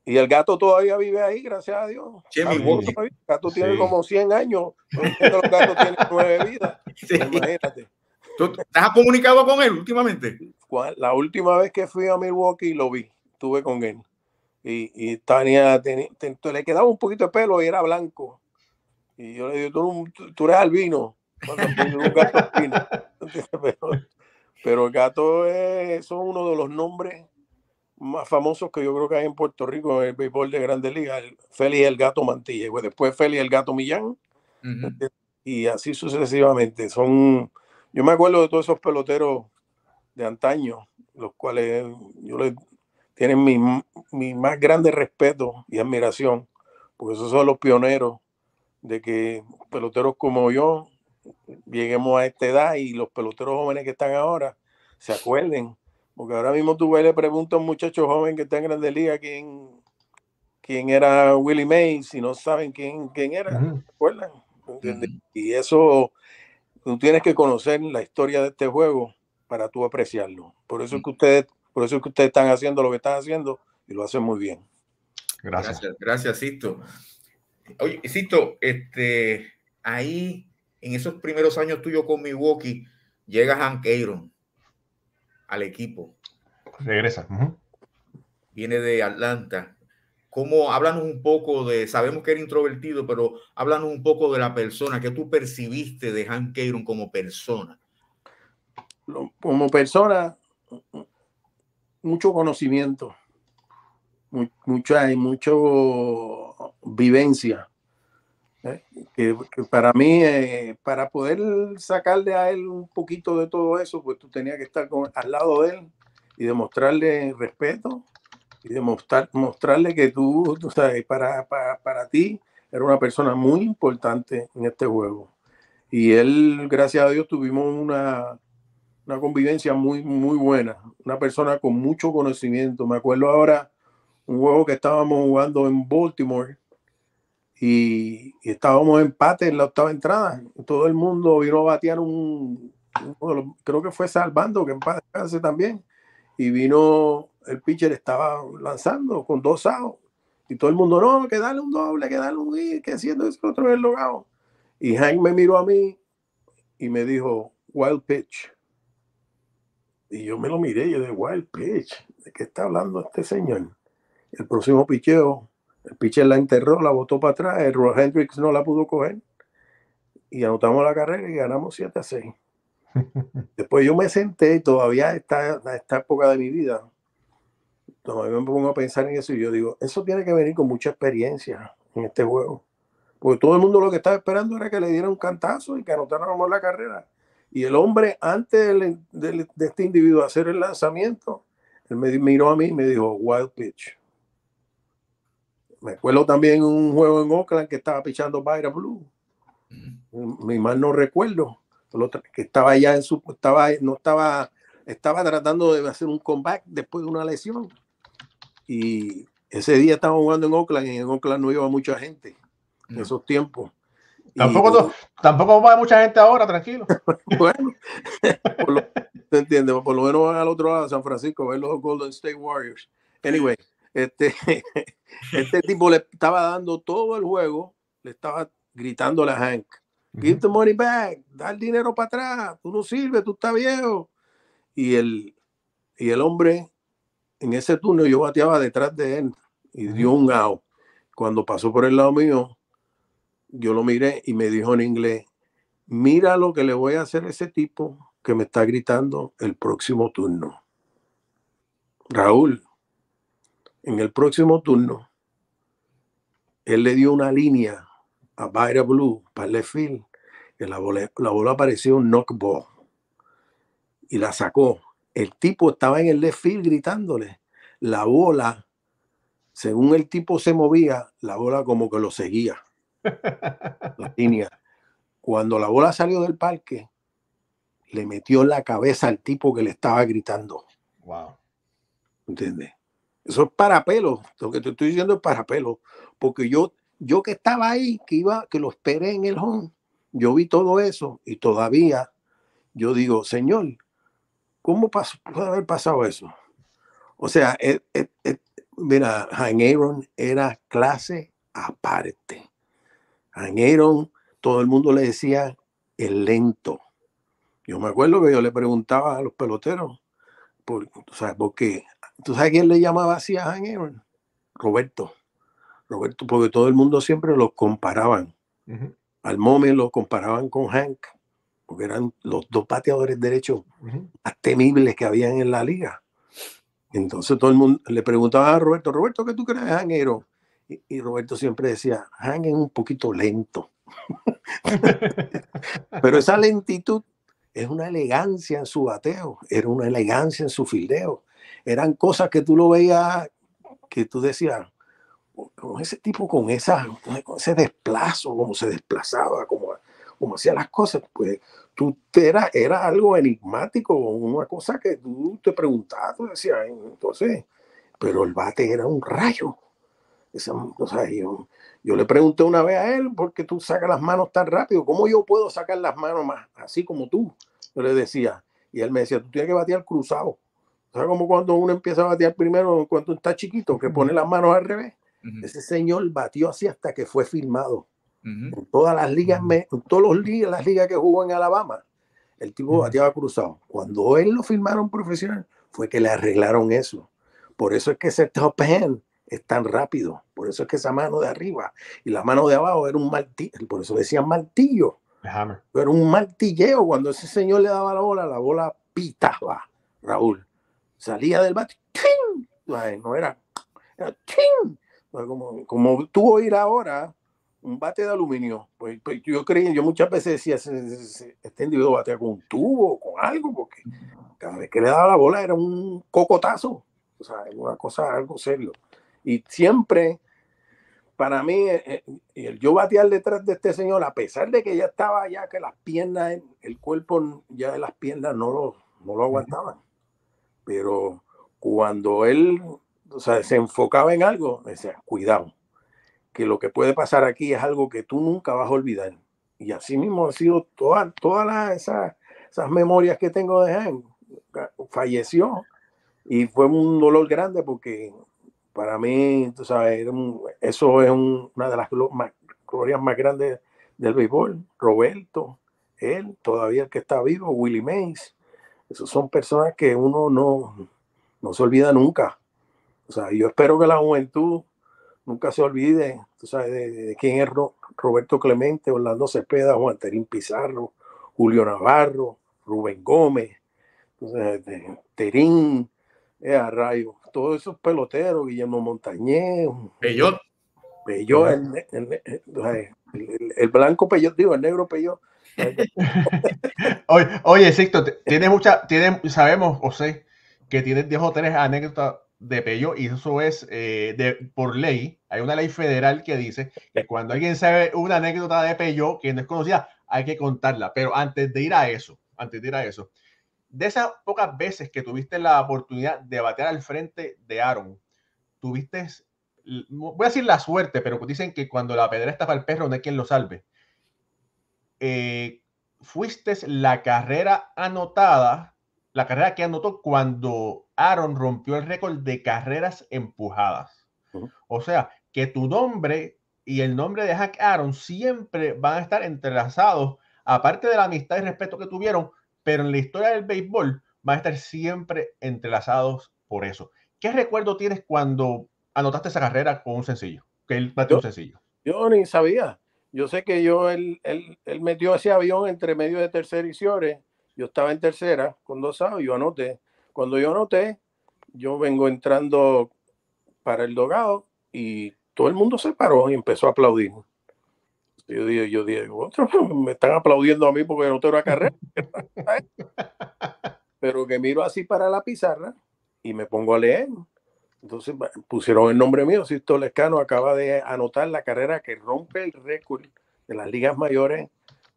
Speaker 2: Y el gato todavía vive ahí, gracias a Dios. el gato tiene como 100 años. Los gatos tienen nueve vidas. Imagínate. ¿Tú has comunicado con él últimamente? La última vez que fui a Milwaukee lo vi, estuve con él. Y, y le quedaba un poquito de pelo y era blanco. Y yo le digo, tú, eres albino. un gato albino. Pero, el gato es son uno de los nombres más famosos que yo creo que hay en Puerto Rico en el béisbol de Grandes Ligas. Félix el gato Mantilla. Pues después Félix el gato Millán. Y así sucesivamente. Son, yo me acuerdo de todos esos peloteros de antaño, los cuales yo les tienen mi más grande respeto y admiración, porque esos son los pioneros de que peloteros como yo lleguemos a esta edad y los peloteros jóvenes que están ahora se acuerden. Porque ahora mismo tú le preguntas a un muchacho joven que está en grande liga quién, quién era Willie Mays si no saben quién, quién era. ¿se acuerdan? Y eso, tú tienes que conocer la historia de este juego para tú apreciarlo. Por eso es mm. que ustedes, por eso que ustedes están haciendo lo que están haciendo y lo hacen muy bien.
Speaker 3: Gracias. Gracias, gracias Sisto. Oye, Cito, este, ahí en esos primeros años tuyos con Milwaukee, llega Hank Aaron al equipo. Regresa. Viene de Atlanta. ¿Cómo? Háblanos un poco de, sabemos que era introvertido, pero háblanos un poco de la persona que tú percibiste de Hank Aaron como persona. Como
Speaker 2: persona,
Speaker 3: mucho conocimiento,
Speaker 2: mucha y mucho vivencia. ¿eh? para mí, eh, para poder sacarle a él un poquito de todo eso, pues tú tenías que estar al lado de él y demostrarle respeto y demostrar, mostrarle que tú, para, para, ti era una persona muy importante en este juego. Y él, gracias a Dios, tuvimos una, una convivencia muy, muy buena. Una persona con mucho conocimiento. Me acuerdo ahora un juego que estábamos jugando en Baltimore y, estábamos en empate en la octava entrada. Todo el mundo vino a batear un, creo que fue Salvando, que empate también. Y vino, el pitcher estaba lanzando con dos outs. Y todo el mundo, no, que dale un doble, que dale un hit, que haciendo eso otro el logado. Y Hank me miró a mí y me dijo, wild pitch. Y yo me lo miré, yo de wild pitch, ¿de qué está hablando este señor? El próximo picheo, el pitcher la enterró, la botó para atrás, el Roy Hendricks no la pudo coger. Y anotamos la carrera y ganamos 7 a 6. Después yo me senté, y todavía está esta época de mi vida, todavía me pongo a pensar en eso y yo digo, eso tiene que venir con mucha experiencia en este juego. Porque todo el mundo lo que estaba esperando era que le diera un cantazo y que anotáramos la carrera. Y el hombre, antes de, de este individuo hacer el lanzamiento, él me miró a mí y me dijo, wild pitch me acuerdo también un juego en Oakland que estaba pichando Byron Blue. Mm, mi mal no recuerdo. Que estaba ya en su. Estaba, no estaba. Estaba tratando de hacer un comeback después de una lesión. Y ese día estaba jugando en Oakland y en Oakland no iba mucha gente en esos tiempos. Tampoco, va mucha gente ahora, tranquilo. bueno, por lo, ¿te entiendes? Por lo menos van al otro lado, a San Francisco, a ver los Golden State Warriors. Anyway, este, este tipo le estaba dando todo el juego, le estaba gritando a Hank, give the money back, da el dinero para atrás, tú no sirves, tú estás viejo. Y el, y el hombre, en ese turno yo bateaba detrás de él y dio un out. Cuando pasó por el lado mío, yo lo miré y me dijo en inglés, mira lo que le voy a hacer a ese tipo que me está gritando el próximo turno. Raúl, en el próximo turno, él le dio una línea a Byron Blue para left field. Que la, bola, apareció un knockball y la sacó. El tipo estaba en el left gritándole. La bola, según el tipo se movía, la bola como que lo seguía. la línea. Cuando la bola salió del parque, le metió la cabeza al tipo que le estaba gritando. Wow. ¿Entiendes? Eso es para Lo que te estoy diciendo es para Porque yo, yo que estaba ahí, que iba, que lo esperé en el home, yo vi todo eso y todavía yo digo, Señor, ¿cómo puede haber pasado eso? O sea, e, e, e, mira, Han Aaron era clase aparte. Han Aaron, todo el mundo le decía el lento. Yo me acuerdo que yo le preguntaba a los peloteros, por, o sea, qué ¿Tú sabes quién le llamaba así a Aaron? Roberto. Roberto, porque todo el mundo siempre lo comparaban. Al momento lo comparaban con Hank, porque eran los dos pateadores derechos más temibles que habían en la liga. Entonces todo el mundo le preguntaba a Roberto, Roberto, ¿qué tú crees de Hank Aaron? Y, Roberto siempre decía, Hank es un poquito lento. Pero esa lentitud es una elegancia en su bateo, era una elegancia en su fildeo eran cosas que tú lo veías, que tú decías, oh, ese tipo, con, esa, ese desplazo, como se desplazaba, como, hacía las cosas, pues tú era, algo enigmático, una cosa que tú te preguntabas, tú decías, entonces, pero el bate era un rayo. Esa, yo, le pregunté una vez a él, ¿por qué tú sacas las manos tan rápido? ¿Cómo yo puedo sacar las manos más así como tú? Yo le decía, y él me decía, tú tienes que batear cruzado. Sabes cómo como cuando uno empieza a batear primero, cuando está chiquito, que pone las manos al revés. Ese señor batió así hasta que fue filmado. En todas las ligas, en todos los ligas, las ligas que jugó en Alabama, el tipo bateaba cruzado. Cuando él lo firmaron profesional, fue que le arreglaron eso. Por eso es que ese top hand es tan rápido. Por eso es que esa mano de arriba y la mano de abajo era un martillo. Por eso decían martillo.
Speaker 1: Era
Speaker 2: un martilleo. Cuando ese señor le daba la bola, la bola pitaba, Raúl salía del bate, no era, era Como, tuvo tú oír ahora un bate de aluminio, pues, pues yo creí, yo muchas veces decía, este individuo batea con un tubo, con algo, porque cada vez que le daba la bola era un cocotazo, o sea, una cosa, algo serio. Y siempre, para mí, eh, eh, el yo batear detrás de este señor, a pesar de que ya estaba ya que las piernas, el cuerpo ya de las piernas no no lo aguantaban pero cuando él se enfocaba en algo, decía, cuidado, que lo que puede pasar aquí es algo que tú nunca vas a olvidar. Y así mismo han sido todas todas esas, memorias que tengo de él. Falleció y fue un dolor grande porque para mí, tú eso es una de las glorias más grandes del béisbol. Roberto, él, todavía el que está vivo, Willie Mays, son personas que uno no, no se olvida nunca. O sea, yo espero que la juventud nunca se olvide, tú sabes, de, quién es Roberto Clemente, Orlando Cepeda, Juan Terín Pizarro, Julio Navarro, Rubén Gómez, Terín, eh, Arrayo? todos esos peloteros, Guillermo Montañez, Peyot. Peyot, el, blanco Peyot, digo, el negro Peyot,
Speaker 1: oye, oye, tienes mucha, sabemos, José, que tienes 10 o tres anécdotas de Pello, y eso es eh, de, por ley. Hay una ley federal que dice que cuando alguien sabe una anécdota de Pello que no es conocida, hay que contarla. Pero antes de ir a eso, antes de ir a eso, de esas pocas veces que tuviste la oportunidad de batear al frente de Aaron, tuviste, voy a decir la suerte, pero pues dicen que cuando la pedra está para el perro no hay quien lo salve. Eh, fuiste la carrera anotada, la carrera que anotó cuando Aaron rompió el récord de carreras empujadas. O sea, que tu nombre y el nombre de Hack Aaron siempre van a estar entrelazados, aparte de la amistad y respeto que tuvieron, pero en la historia del béisbol van a estar siempre entrelazados por eso. ¿Qué recuerdo tienes cuando anotaste esa carrera con un sencillo? Que él un sencillo.
Speaker 2: Yo ni sabía. Yo sé que yo, él, metió ese avión entre medio de tercera y siores. Yo estaba en tercera con dos años, yo anoté. Cuando yo anoté, yo vengo entrando para el dogado y todo el mundo se paró y empezó a aplaudir. Yo digo yo dije, me están aplaudiendo a mí porque no tengo la carrera. Pero que miro así para la pizarra y me pongo a leer. Entonces pusieron el nombre mío. Sisto Lescano acaba de anotar la carrera que rompe el récord de las ligas mayores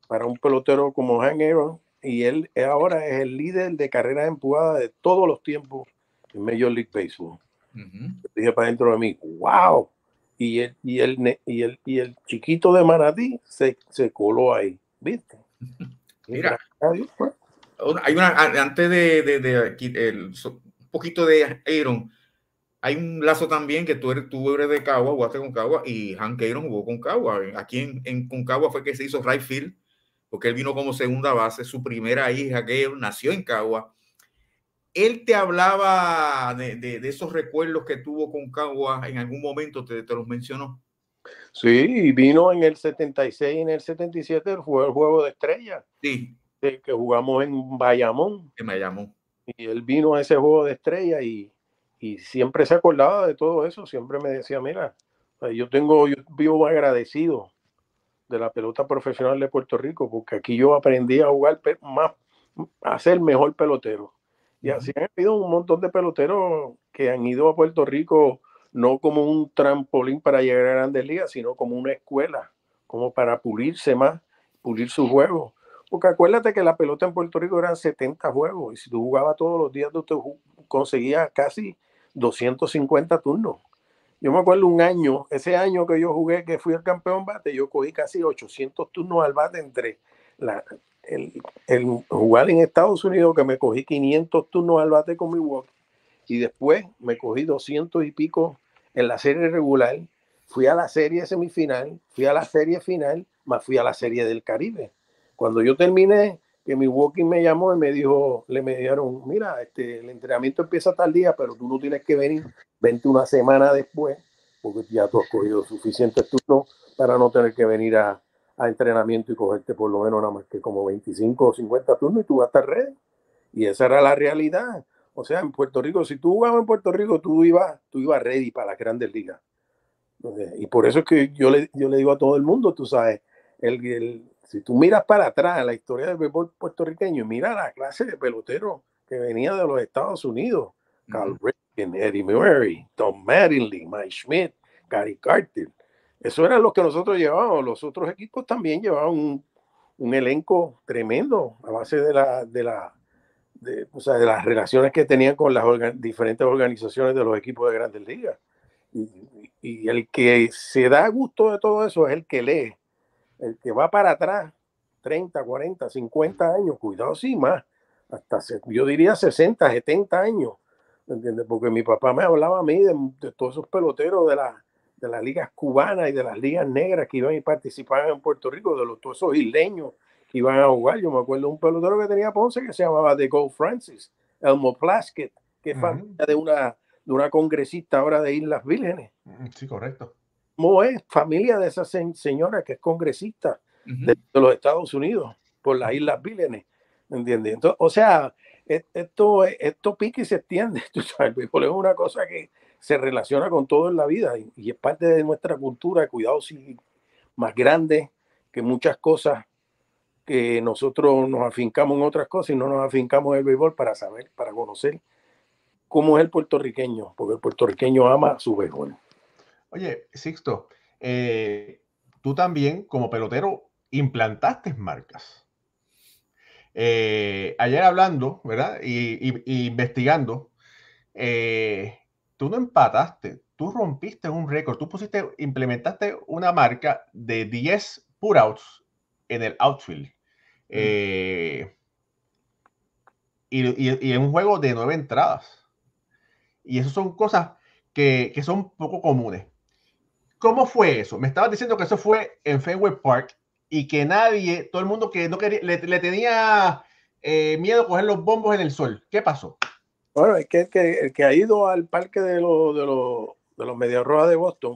Speaker 2: para un pelotero como Han Aaron. Y él ahora es el líder de carreras empujadas de todos los tiempos en Major League Baseball. Dije para dentro de mí, wow. Y el, y el, y el, y el chiquito de Maradí se, se coló ahí.
Speaker 3: ¿Viste? Mira. Pues. Hay una, antes de, de, un poquito de Aaron hay un lazo también que tú eres, tú eres de Cagua, jugaste con Cagua y Hank Aaron jugó con Cagua. Aquí en, en fue que se hizo right field, porque él vino como segunda base. Su primera hija, que nació en Cagua. Él te hablaba de, esos recuerdos que tuvo con Cagua en algún momento, te, te los mencionó.
Speaker 2: Sí, vino en el 76 y en el 77 jugó el juego de estrellas. Sí. Que jugamos en Bayamón. En Bayamón. Y él vino a ese juego de estrella y, y siempre se acordaba de todo eso, siempre me decía, mira, eh, yo tengo, vivo agradecido de la pelota profesional de Puerto Rico, porque aquí yo aprendí a jugar más, a ser mejor pelotero. Y así han habido un montón de peloteros que han ido a Puerto Rico no como un trampolín para llegar a grandes ligas, sino como una escuela, como para pulirse más, pulir su juego. Porque acuérdate que la pelota en Puerto Rico eran 70 juegos y si tú jugabas todos los días, tú, conseguía casi 250 turnos. Yo me acuerdo un año, ese año que yo jugué, que fui el campeón bate, yo cogí casi 800 turnos al bate entre la, el, el, jugar en Estados Unidos, que me cogí 500 turnos al bate con mi walk, y después me cogí 200 y pico en la serie regular, fui a la serie semifinal, fui a la serie final, más fui a la serie del Caribe. Cuando yo terminé, que walking me llamó y me dijo, le me dijeron, mira, este, el entrenamiento empieza tal día, pero tú no tienes que venir, vente una semana después, porque ya tú has cogido suficientes turnos para no tener que venir a, a, entrenamiento y cogerte por lo menos nada más que como 25 o 50 turnos y tú vas a estar ready. Y esa era la realidad. O sea, en Puerto Rico, si tú jugabas en Puerto Rico, tú ibas, tú ibas ready para las grandes ligas. Y por eso es que yo le, yo le digo a todo el mundo, tú sabes, el, el, si tú miras para atrás la historia del béisbol puertorriqueño mira la clase de peloteros que venía de los Estados Unidos, Carl Ripken, Eddie Murray, Tom Mattingly, Mike Schmidt, Gary Carter, eso era lo que nosotros llevábamos. Los otros equipos también llevaban un, elenco tremendo a base de la, de la de, las relaciones que tenían con las diferentes organizaciones de los equipos de grandes ligas. y, el que se da gusto de todo eso es el que lee el que va para atrás, 30, 40, 50 años, cuidado, sí, más, hasta yo diría 60, 70 años, ¿entiendes? Porque mi papá me hablaba a mí de, todos esos peloteros de, la, de las ligas cubanas y de las ligas negras que iban y participaban en Puerto Rico, de los, todos esos isleños que iban a jugar. Yo me acuerdo de un pelotero que tenía Ponce que se llamaba The Gold Francis, Elmo Plaskett, que es familia de una, de una congresista ahora de Islas Vírgenes. Sí, correcto es? familia de esa señora que es congresista de, los Estados Unidos por las Islas Vílenes. ¿entiendes? o sea, e-, esto, esto pica y se extiende, el béisbol es una cosa que se relaciona con todo en la vida y, es parte de nuestra cultura cuidado más grande que muchas cosas que nosotros nos afincamos en otras cosas y no nos afincamos en el béisbol para saber, para conocer cómo es el puertorriqueño, porque el puertorriqueño ama su béisbol.
Speaker 1: Oye, Sixto, eh, tú también como pelotero implantaste marcas. Eh, ayer hablando, ¿verdad? Y, investigando, eh, tú no empataste, tú rompiste un récord, tú pusiste, implementaste una marca de 10 putouts en el outfield. Mm. Y, en un juego de nueve entradas. Y eso son cosas que son poco comunes. ¿Cómo fue eso? Me estabas diciendo que eso fue en Fenway Park y que nadie, todo el mundo que no quería, le, tenía eh, miedo a coger los bombos en el sol. ¿Qué pasó?
Speaker 2: Bueno, es que el que, ha ido al parque de, de, de los Medias Rojas de Boston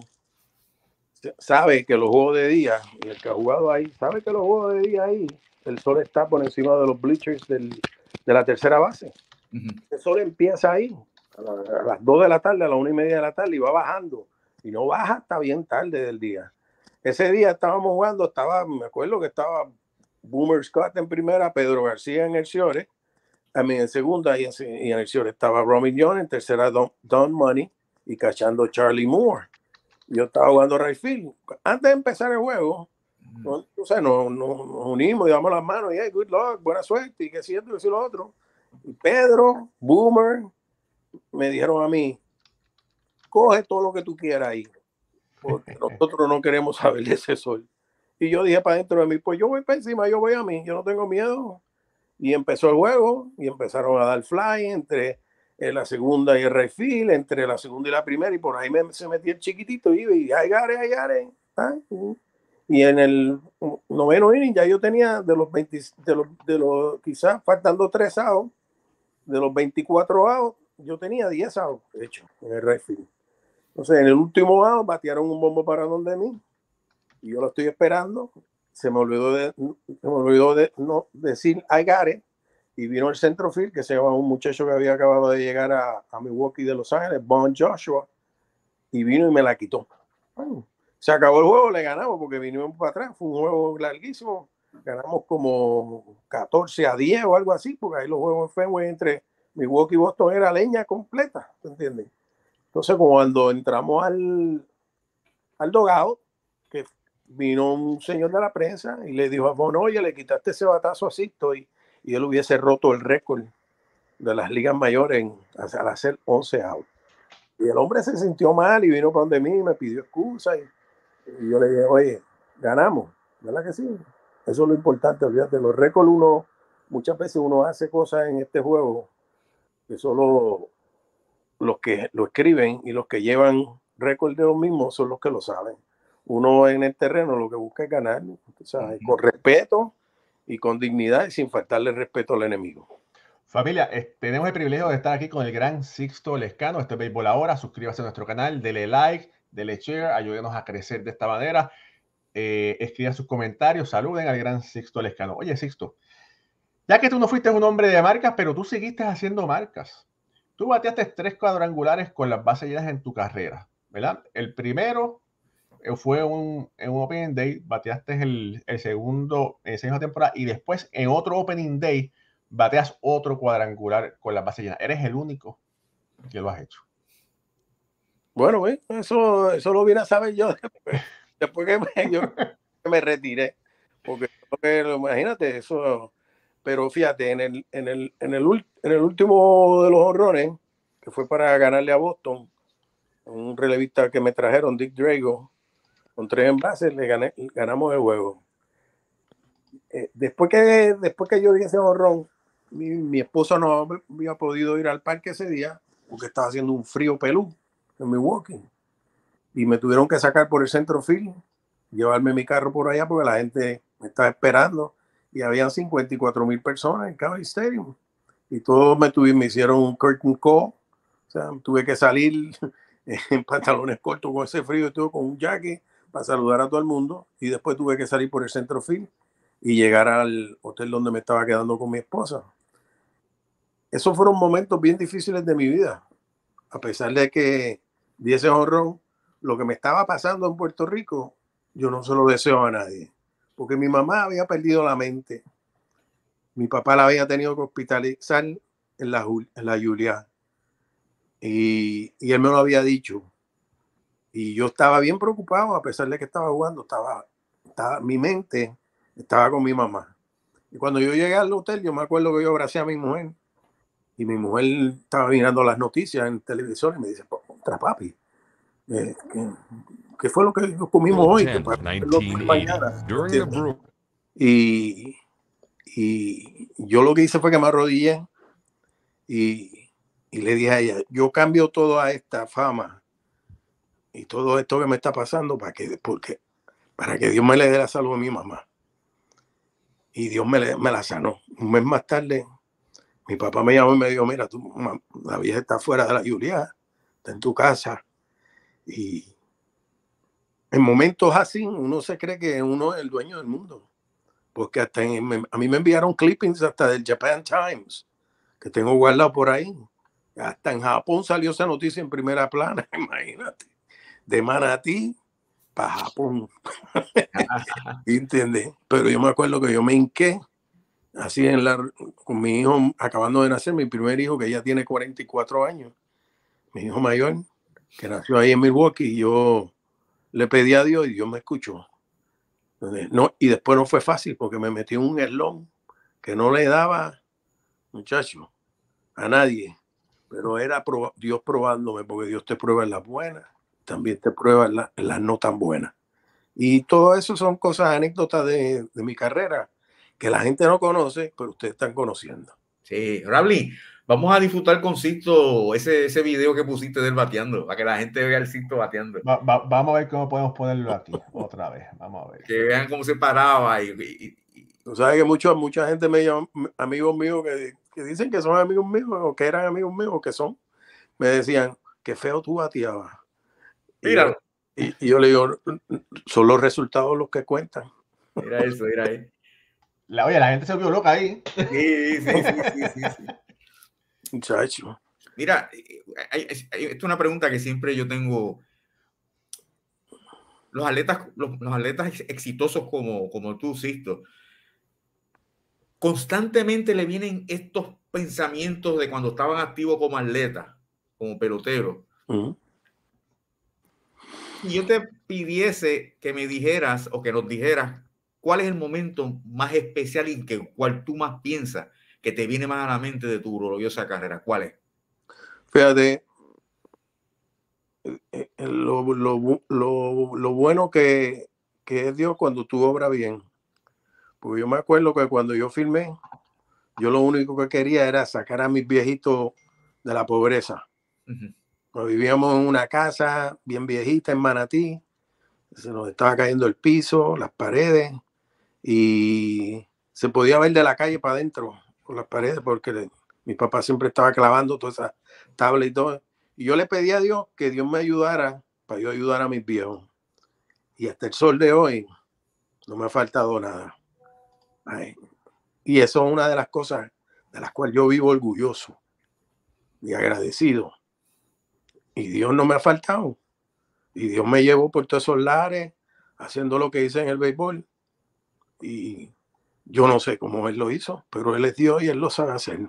Speaker 2: sabe que los juegos de día, y el que ha jugado ahí, sabe que los juegos de día ahí, el sol está por encima de los bleachers del, de la tercera base. El sol empieza ahí, a, a las 2 de la tarde, a las 1 y media de la tarde, y va bajando y no baja hasta bien tarde del día. Ese día estábamos jugando, estaba, me acuerdo que estaba Boomer Scott en primera, Pedro García en el Ciore, a mí en segunda y, en el Ciore estaba Romy John, en tercera Don, Money y cachando Charlie Moore. Yo estaba jugando Ray field. Antes de empezar el juego, nos, unimos y las manos y hey, good luck, buena suerte y que siento y lo otro. Pedro, Boomer, me dijeron a mí, coge todo lo que tú quieras ahí, porque nosotros no queremos saber de ese sol. Y yo dije para dentro de mí, pues yo voy para encima, yo voy a mí, yo no tengo miedo. Y empezó el juego y empezaron a dar fly entre eh, la segunda y el refil, entre la segunda y la primera, y por ahí me, se metió el chiquitito y, y ay, gare, ay, gare. Ah, y en el noveno inning ya yo tenía de los 20, de los, de los quizás faltando tres outs, de los 24 outs, yo tenía 10 outs, de hecho, en el refil. Entonces, en el último lado batearon un bombo para donde mí y yo lo estoy esperando. Se me olvidó de, me olvidó no, decir I got Y vino el centrofield que se llamaba un muchacho que había acabado de llegar a, Milwaukee de Los Ángeles, Bon Joshua. Y vino y me la quitó. se acabó el juego, le ganamos porque vinimos para atrás. Fue un juego larguísimo. Ganamos como 14 a 10 o algo así, porque ahí los juegos entre Milwaukee y Boston era leña completa. ¿te ¿Entiendes? Entonces, cuando entramos al, al dogado, que vino un señor de la prensa y le dijo a oye, le quitaste ese batazo así, Sisto y, él hubiese roto el récord de las ligas mayores al hacer 11 out. Y el hombre se sintió mal y vino con donde mí y me pidió excusa. Y, yo le dije, oye, ganamos, ¿verdad que sí? Eso es lo importante, olvídate. Los récords uno, muchas veces uno hace cosas en este juego que solo los que lo escriben y los que llevan récord de los mismos son los que lo saben. Uno en el terreno lo que busca es ganar, con
Speaker 1: respeto
Speaker 2: y con dignidad y sin faltarle respeto al enemigo.
Speaker 1: Familia, tenemos el privilegio de estar aquí con el gran Sixto Lescano. Este es Béisbol Ahora. Suscríbase a nuestro canal, dele like, dele share, ayúdenos a crecer de esta manera. Eh, escriban sus comentarios, saluden al gran Sixto Lescano. Oye, Sixto, ya que tú no fuiste un hombre de marcas, pero tú seguiste haciendo marcas. Tú bateaste tres cuadrangulares con las bases llenas en tu carrera, ¿verdad? El primero eh, fue un, en un opening day, bateaste el, el segundo en eh, esa temporada y después en otro opening day bateas otro cuadrangular con las bases llenas. Eres el único que lo has hecho.
Speaker 2: Bueno, eso, eso lo hubiera saber yo después, que me, yo, me retiré. Porque, porque imagínate, eso pero fíjate, en el, en el, en el, último de los horrores, que fue para ganarle a Boston, un relevista que me trajeron, Dick Drago, con tres envases, le ganamos el juego. Eh, después, que, después que yo di ese horrón mi, esposa no había podido ir al parque ese día porque estaba haciendo un frío pelú en mi walking. Y me tuvieron que sacar por el centro field, llevarme mi carro por allá porque la gente me estaba esperando y habían 54 mil personas en cada Stadium. Y todos me, tuvieron, hicieron un curtain call. tuve que salir en pantalones cortos con ese frío y con un jacket para saludar a todo el mundo. Y después tuve que salir por el centro field y llegar al hotel donde me estaba quedando con mi esposa. Esos fueron momentos bien difíciles de mi vida. A pesar de que di ese horror lo que me estaba pasando en Puerto Rico, yo no se lo deseo a nadie porque mi mamá había perdido la mente. Mi papá la había tenido que hospitalizar en la, Julia. Y, él me lo había dicho. Y yo estaba bien preocupado, a pesar de que estaba jugando, estaba, mi mente estaba con mi mamá. Y cuando yo llegué al hotel, yo me acuerdo que yo abracé a mi mujer y mi mujer estaba mirando las noticias en televisión y me dice, contra papi, eh, que fue lo que nos comimos hoy, que Y, y yo lo que hice fue que me arrodillé y, le dije a ella, yo cambio toda esta fama y todo esto que me está pasando para que, porque, para que Dios me le dé la salud a mi mamá. Y Dios me, la sanó. Un mes más tarde, mi papá me llamó y me dijo, mira, tu la vieja está fuera de la Julia, está en tu casa. Y, en momentos así uno se cree que uno es el dueño del mundo. Porque hasta a mí me enviaron clippings hasta del Japan Times, que tengo guardado por ahí. Hasta en Japón salió esa noticia en primera plana, imagínate. De Manatí para Japón. ¿Entiendes? Pero yo me acuerdo que yo me hinqué, así en la, con mi hijo acabando de nacer, mi primer hijo que ya tiene 44 años, mi hijo mayor, que nació ahí en Milwaukee, y yo le pedí a Dios y Dios me escuchó. No, y después no fue fácil porque me metí en un eslón que no le daba, muchacho, a nadie. Pero era Dios probándome porque Dios te prueba en las buenas, también te prueba en, las no tan buenas. Y todo eso son cosas, anécdotas de, de mi carrera
Speaker 3: que la gente no conoce, pero ustedes están conociendo. Sí, Rabli, Vamos a disfrutar con Sisto ese, ese video que pusiste del bateando, para que la gente vea el Cito bateando. vamos
Speaker 1: a ver cómo podemos ponerlo aquí otra vez. Vamos
Speaker 3: a ver. Que vean cómo se paraba. Y,
Speaker 2: sabes que mucho, mucha gente me llama, amigos míos, que, dicen que son amigos míos, o que eran amigos míos, o que son, me decían, qué feo tú bateabas. Mira. Y, yo, le digo, son los resultados los que cuentan.
Speaker 1: Mira eso, mira ahí.
Speaker 3: La, oye, la gente se vio loca ahí. sí, sí, sí. sí, sí. Mira, esta es una pregunta que siempre yo tengo. Los atletas, los, atletas exitosos como, como tú, Sisto, constantemente le vienen estos pensamientos de cuando estaban activos como atleta, como pelotero. Y yo te pidiese que me dijeras o que nos dijeras cuál es el momento más especial en que cual tú más piensas que te viene más a la mente de tu gloriosa carrera? ¿Cuál es?
Speaker 2: Fíjate, eh, eh, lo, bueno que, es Dios cuando tú obras bien. porque yo me acuerdo que cuando yo filmé, yo lo único que quería era sacar a mis viejitos de la pobreza. vivíamos en una casa bien viejita en Manatí, se nos estaba cayendo el piso, las paredes, y se podía ver de la calle para adentro por las paredes porque mi papá siempre estaba clavando toda esa tablas y todo. Y yo le pedí a Dios que Dios me ayudara para yo ayudar a mis viejos. Y hasta el sol de hoy no me ha faltado nada. Y eso es una de las cosas de las cuales yo vivo orgulloso y agradecido. Y Dios no me ha faltado. Y Dios me llevó por todos esos lares haciendo lo que hice en el béisbol. Y yo no sé cómo él lo hizo, pero él es Dios y él lo sabe hacer.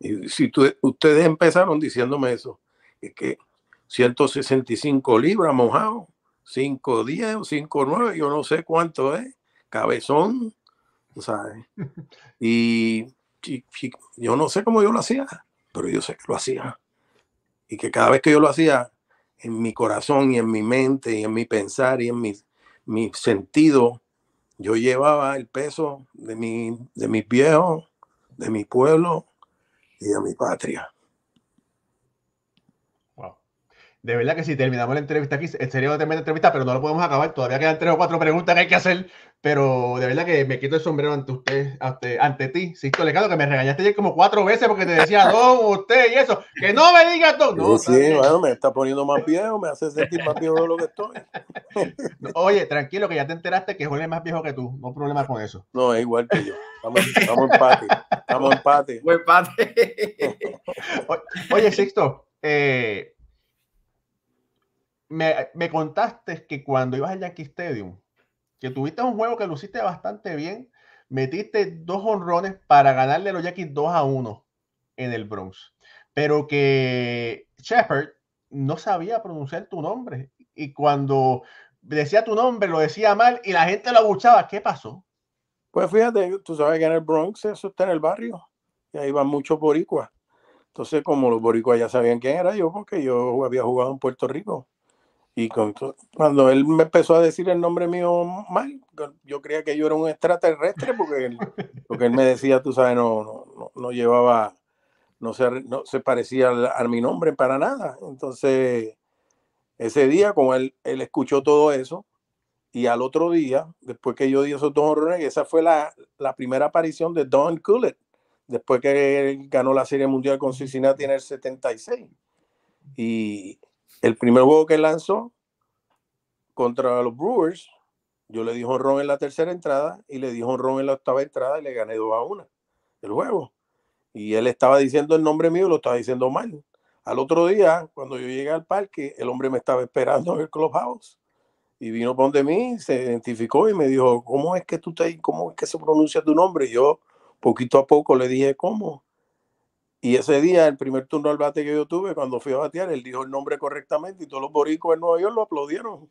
Speaker 2: Y si ustedes empezaron diciéndome eso, es que 165 libras mojado, días o 59, yo no sé cuánto es, cabezón, ¿sabes? Y, yo no sé cómo yo lo hacía, pero yo sé que lo hacía. Y que cada vez que yo lo hacía, en mi corazón y en mi mente y en mi pensar y en mi, mi sentido, yo llevaba el peso de, mi, de mis viejos, de mi pueblo y de mi patria
Speaker 1: de verdad que si terminamos la entrevista aquí, sería la entrevista, pero no lo podemos acabar. Todavía quedan tres o cuatro preguntas que hay que hacer. Pero de verdad que me quito el sombrero ante usted, ante, ante ti, Sisto Legado, que me regañaste ayer como cuatro veces porque te decía no, usted y eso. Que no me digas tú. No, sí, bueno,
Speaker 2: me está poniendo más viejo, me hace sentir más viejo de lo que estoy.
Speaker 1: Oye, tranquilo, que ya te enteraste que Jorge es más viejo que tú. No hay problema con eso.
Speaker 2: No, es igual que
Speaker 1: yo. Estamos, estamos empate. Estamos empate. Buen Oye, Sisto, eh, me, contaste que cuando ibas al Yankee Stadium, que tuviste un juego que luciste bastante bien, metiste dos honrones para ganarle a los Yankees 2 a 1 en el Bronx, pero que Shepard no sabía pronunciar tu nombre y cuando decía tu nombre lo decía mal y la gente lo abuchaba. ¿Qué pasó? Pues fíjate,
Speaker 2: tú sabes que en el Bronx eso está en el barrio y ahí van muchos boricuas. Entonces, como los boricuas ya sabían quién era yo, porque yo había jugado en Puerto Rico, y cuando él me empezó a decir el nombre mío mal, yo creía que yo era un extraterrestre porque él, porque él me decía, tú sabes, no, no, no, llevaba, no se, no se parecía a, mi nombre para nada. Entonces, ese día, como él, él escuchó todo eso, y al otro día, después que yo di esos dos horrores, esa fue la, la primera aparición de Don Cullet, después que él ganó la Serie Mundial con Cincinnati en el 76. Y el primer juego que lanzó contra los Brewers, yo le di ron en la tercera entrada y le di ron en la octava entrada y le gané 2 a 1 el juego. Y él estaba diciendo el nombre mío lo estaba diciendo mal. Al otro día, cuando yo llegué al parque, el hombre me estaba esperando en el clubhouse y vino por donde mí, se identificó y me dijo, ¿cómo es que tú te, cómo es que se pronuncia tu nombre? Y yo poquito a poco le dije, ¿cómo? Y ese día, el primer turno al bate que yo tuve, cuando fui a batear, él dijo el nombre correctamente y todos los boricos en Nueva York lo aplaudieron.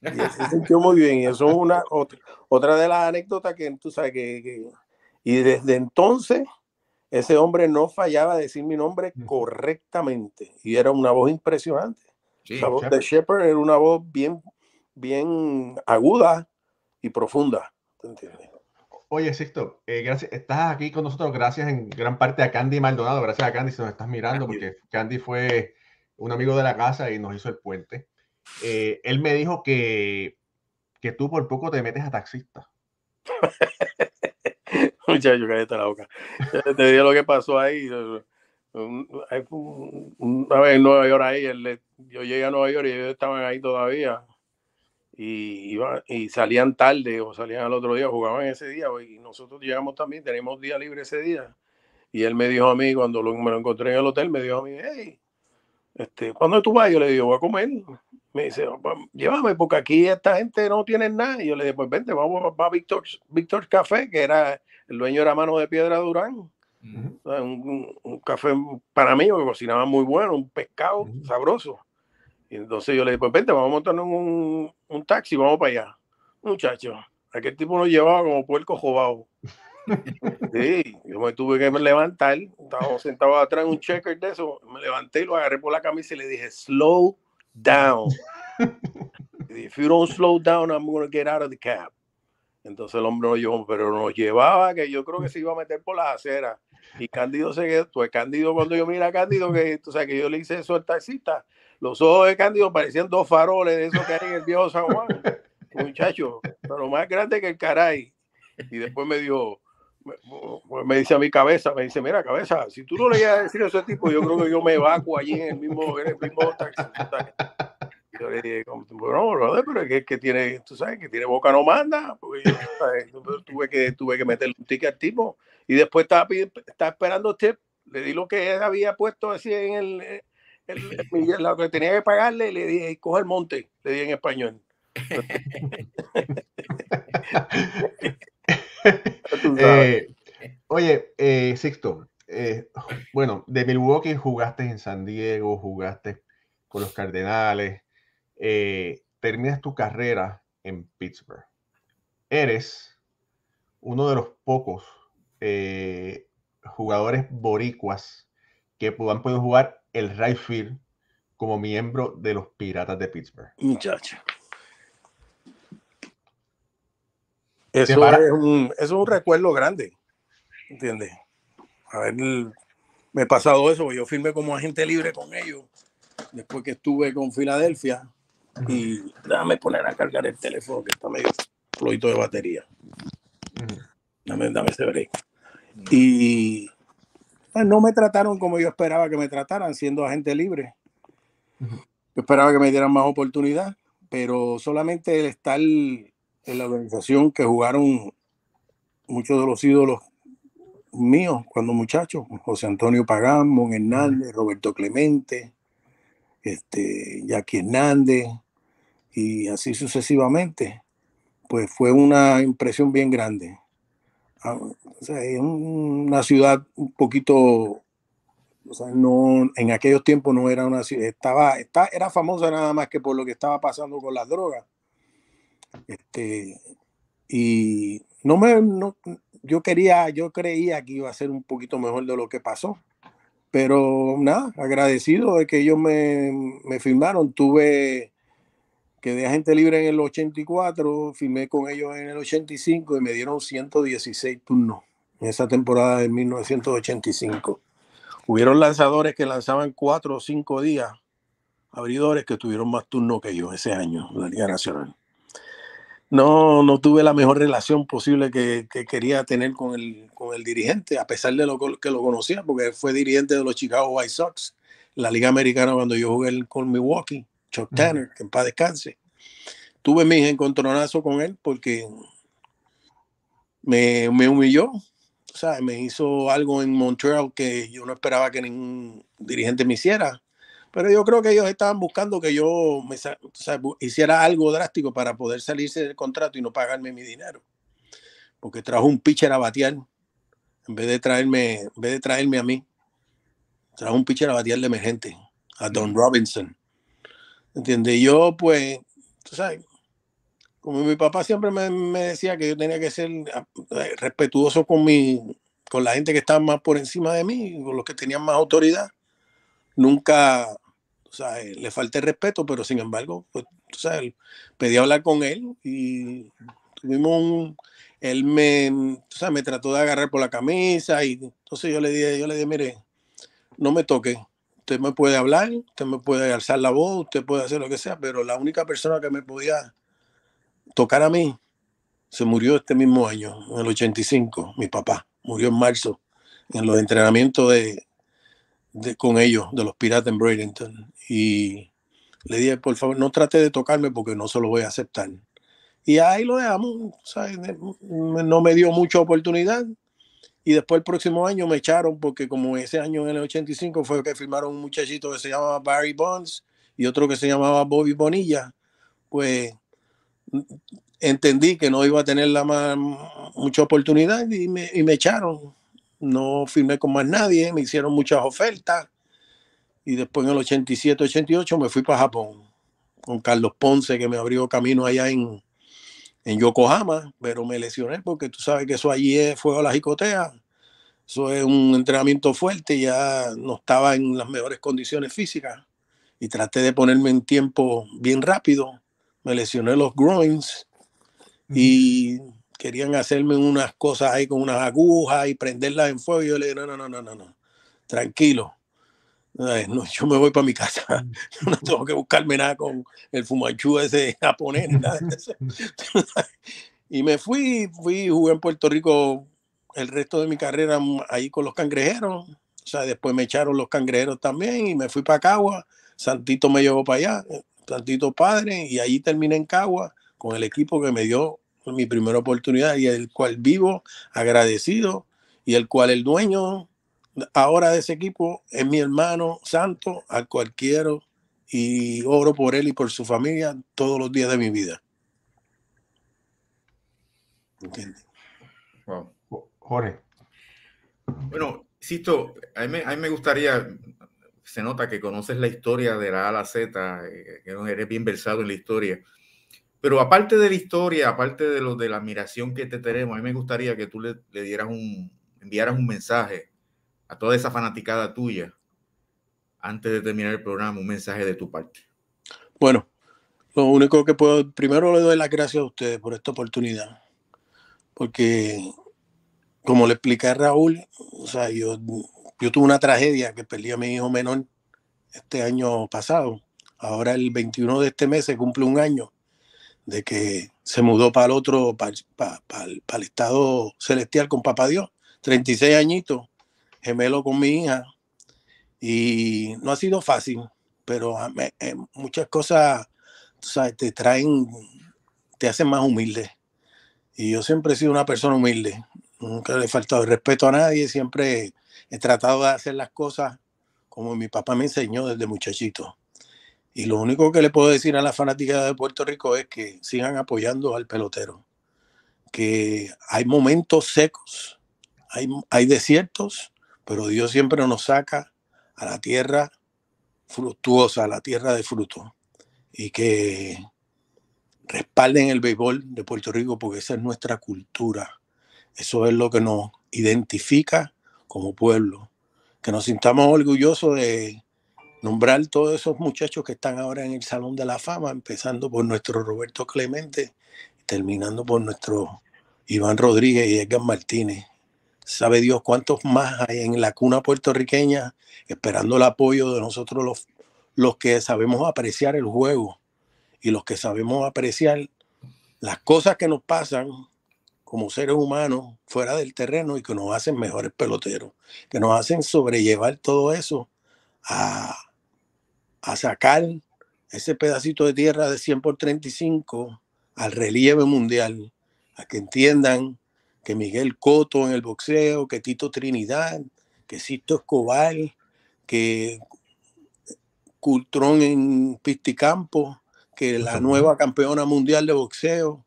Speaker 2: Y se sintió muy bien. Y eso es una otra, otra de las anécdotas que tú sabes que, Y desde entonces, ese hombre no fallaba a decir mi nombre correctamente. Y era una voz impresionante. la voz de Shepard era una voz bien, bien aguda y profunda.
Speaker 1: ¿Entiendes? Oye, Sixto, eh, gracias. Estás aquí con nosotros gracias en gran parte a Candy Maldonado. Gracias a Candy si nos estás mirando, porque Candy fue un amigo de la casa y nos hizo el puente. Eh, él me dijo que, que tú por poco te metes a taxista.
Speaker 2: Muchacho, cállate la boca. Te digo lo que pasó ahí. Una vez en Nueva York ahí, yo llegué a Nueva York y ellos estaban ahí todavía y, y salían tarde o salían al otro día, jugaban ese día y nosotros llegamos también, tenemos día libre ese día. Y él me dijo a mí, cuando me lo encontré en el hotel, me dijo a mí, hey, este, ¿cuándo tú vas? Yo le digo, voy a comer. Me dice, oh, pues, llévame, porque aquí esta gente no tiene nada. Y yo le dije, pues vente, vamos a, Víctor, Café, que era, el dueño era Mano de Piedra Durán. un, café para mí que cocinaba muy bueno, un pescado sabroso entonces yo le dije, pues vente, vamos a montarnos un, un taxi, vamos para allá. Muchacho, aquel tipo nos llevaba como puerco jobado. Sí, yo me tuve que levantar, estaba sentado atrás en un checker de eso, me levanté lo agarré por la camisa y le dije, slow down. If you don't slow down, I'm going to get out of the cab. Entonces el hombre nos llevó, pero nos llevaba que yo creo que se iba a meter por las aceras. Y Cándido se quedó, pues Cándido, cuando yo mira a Cándido, que que yo le hice eso al taxista, los ojos de Cándido parecían dos faroles de esos que hay en el viejo San Juan, muchacho, pero más grande que el caray. Y después me dijo, me, dice a mi cabeza, me dice, mira, cabeza, si tú no le ibas a decir a ese tipo, yo creo que yo me evacuo allí en el mismo, en el mismo taxi. Yo le dije, bueno, pero es que, que, tiene, tú sabes, que tiene boca no manda. Porque tuve, que, tuve que meterle un ticket al tipo. Y después estaba, estaba esperando usted Le di lo que él había puesto así en el, lo que tenía que pagarle, le dije, coge el monte, le dije en español.
Speaker 1: Eh, oye, eh, Sixto, eh, bueno, de Milwaukee jugaste en San Diego, jugaste con los Cardenales, terminas tu carrera en Pittsburgh. Eres uno de los pocos jugadores boricuas que han podido jugar el Raifield como miembro de los Piratas de Pittsburgh. Muchacho. Eso es, un, recuerdo
Speaker 2: grande, ¿entiendes? A ver, me he pasado eso, yo firmé como agente libre con ellos después que estuve con Filadelfia y déjame poner a cargar el teléfono que está medio flojito de batería. Dame, dame ese break. Y Ah, no me trataron como yo esperaba que me trataran, siendo agente libre. Yo esperaba que me dieran más oportunidad, pero solamente el estar en la organización que jugaron muchos de los ídolos míos cuando muchachos, José Antonio Pagán, Mon Hernández, Roberto Clemente, este, Jackie Hernández y así sucesivamente, pues fue una impresión bien grande. Ah, o sea, es una ciudad un poquito, o sea, no, en aquellos tiempos no era una ciudad, estaba, está era famosa nada más que por lo que estaba pasando con las drogas. Este, y no me, no, yo quería, yo creía que iba a ser un poquito mejor de lo que pasó. Pero nada, agradecido de que ellos me, me firmaron. Tuve Quedé gente libre en el 84, firmé con ellos en el 85 y me dieron 116 turnos en esa temporada de 1985. Hubieron lanzadores que lanzaban cuatro o cinco días, abridores que tuvieron más turnos que yo ese año, la Liga Nacional. No, no tuve la mejor relación posible que, quería tener con el, con el, dirigente, a pesar de lo que lo conocía, porque fue dirigente de los Chicago White Sox, la Liga Americana cuando yo jugué con Milwaukee. Chuck Tanner, que en paz descanse. Tuve mis encontronazos con él porque me, humilló, o sea, me hizo algo en Montreal que yo no esperaba que ningún dirigente me hiciera. Pero yo creo que ellos estaban buscando que yo hiciera algo drástico para poder salirse del contrato y no pagarme mi dinero. Porque trajo un pitcher a batear en vez de traerme, en vez de traerme a mí. Trajo un pitcher a batear de gente. a Don Robinson entiende Yo, pues, tú sabes, como mi papá siempre me, decía que yo tenía que ser ah, eh, respetuoso con, mi, con la gente que estaba más por encima de mí, con los que tenían más autoridad, nunca, tú sabes, le falté respeto, pero sin embargo, pues, tú sabes, pedí hablar con él y tuvimos un, él me, tú sabes, me trató de agarrar por la camisa y entonces yo le dije, yo le dije, mire, no me toque, usted me puede hablar, usted me puede alzar la voz, usted puede hacer lo que sea, pero la única persona que me podía tocar a mí se murió este mismo año, en el 85, mi papá. Murió en marzo, en los entrenamientos de, de con ellos, de los Piratas en Bradenton. Y le dije, por favor, no trate de tocarme porque no se lo voy a aceptar. Y ahí lo dejamos, no me dio mucha oportunidad. Y después el próximo año me echaron porque como ese año en el 85 fue que firmaron un muchachito que se llamaba Barry Bonds y otro que se llamaba Bobby Bonilla, pues mm, entendí que no iba a tener la mucha oportunidad y me, y me echaron. No firmé con más nadie, me hicieron muchas ofertas y después en el 87, 88 me fui para Japón con Carlos Ponce que me abrió camino allá en, en Yokohama, pero me lesioné porque tú sabes que eso allí es fuego a la jicotea. Eso es un entrenamiento fuerte, ya no estaba en las mejores condiciones físicas y traté de ponerme en tiempo bien rápido. Me lesioné los groins y querían hacerme unas cosas ahí con unas agujas y prenderlas en fuego. Y yo le dije, no, no, no, no, no, no, tranquilo no, yo me voy para mi casa. Mm. no tengo que buscarme nada con el fumachú ese japonés. Y me fui, fui, jugué en Puerto Rico el resto de mi carrera ahí con los cangrejeros. O sea, después me echaron los cangrejeros también y me fui para Cagua. Santito me llevó para allá, Santito Padre, y ahí terminé en Cagua con el equipo que me dio mi primera oportunidad y el cual vivo agradecido y el cual el dueño ahora de ese equipo es mi hermano santo, a cualquiera, y oro por él y por su familia todos los días de mi vida.
Speaker 3: ¿Entiendes? Jorge. Bueno, Sisto, a mí, a mí me gustaría, se nota que conoces la historia de la A a la Z, eh, que eres bien versado en la historia. Pero aparte de la historia, aparte de lo de la admiración que te tenemos, a mí me gustaría que tú le, le dieras un, enviaras un mensaje a toda esa fanaticada tuya, antes de terminar el programa, un mensaje de tu parte. Bueno, lo único que puedo,
Speaker 2: primero le doy las gracias a ustedes por esta oportunidad, porque como le expliqué Raúl, o sea, yo, yo tuve una tragedia que perdí a mi hijo menor este año pasado. Ahora el 21 de este mes se cumple un año de que se mudó para el otro, para, para, para el estado celestial con Papá Dios, 36 añitos gemelo con mi hija y no ha sido fácil, pero ah, eh, muchas cosas te traen, te hacen más humilde. Y yo siempre he sido una persona humilde, nunca le he faltado el respeto a nadie, siempre he tratado de hacer las cosas como mi papá me enseñó desde muchachito. Y lo único que le puedo decir a las fanáticas de Puerto Rico es que sigan apoyando al pelotero, que hay momentos secos, hay, hay desiertos pero Dios siempre nos saca a la tierra fructuosa, a la tierra de fruto. Y que respalden el béisbol de Puerto Rico porque esa es nuestra cultura. Eso es lo que nos identifica como pueblo. Que nos sintamos orgullosos de nombrar todos esos muchachos que están ahora en el Salón de la Fama, empezando por nuestro Roberto Clemente, terminando por nuestro Iván Rodríguez y Edgar Martínez sabe Dios cuántos más hay en la cuna puertorriqueña esperando el apoyo de nosotros los, los que sabemos apreciar el juego y los que sabemos apreciar las cosas que nos pasan como seres humanos fuera del terreno y que nos hacen mejores peloteros, que nos hacen sobrellevar todo eso a, a sacar ese pedacito de tierra de 100 por 35 al relieve mundial, a que entiendan que Miguel Coto en el boxeo, que Tito Trinidad, que Sisto Escobar, que Cultrón en Pisticampo, que la nueva campeona mundial de boxeo.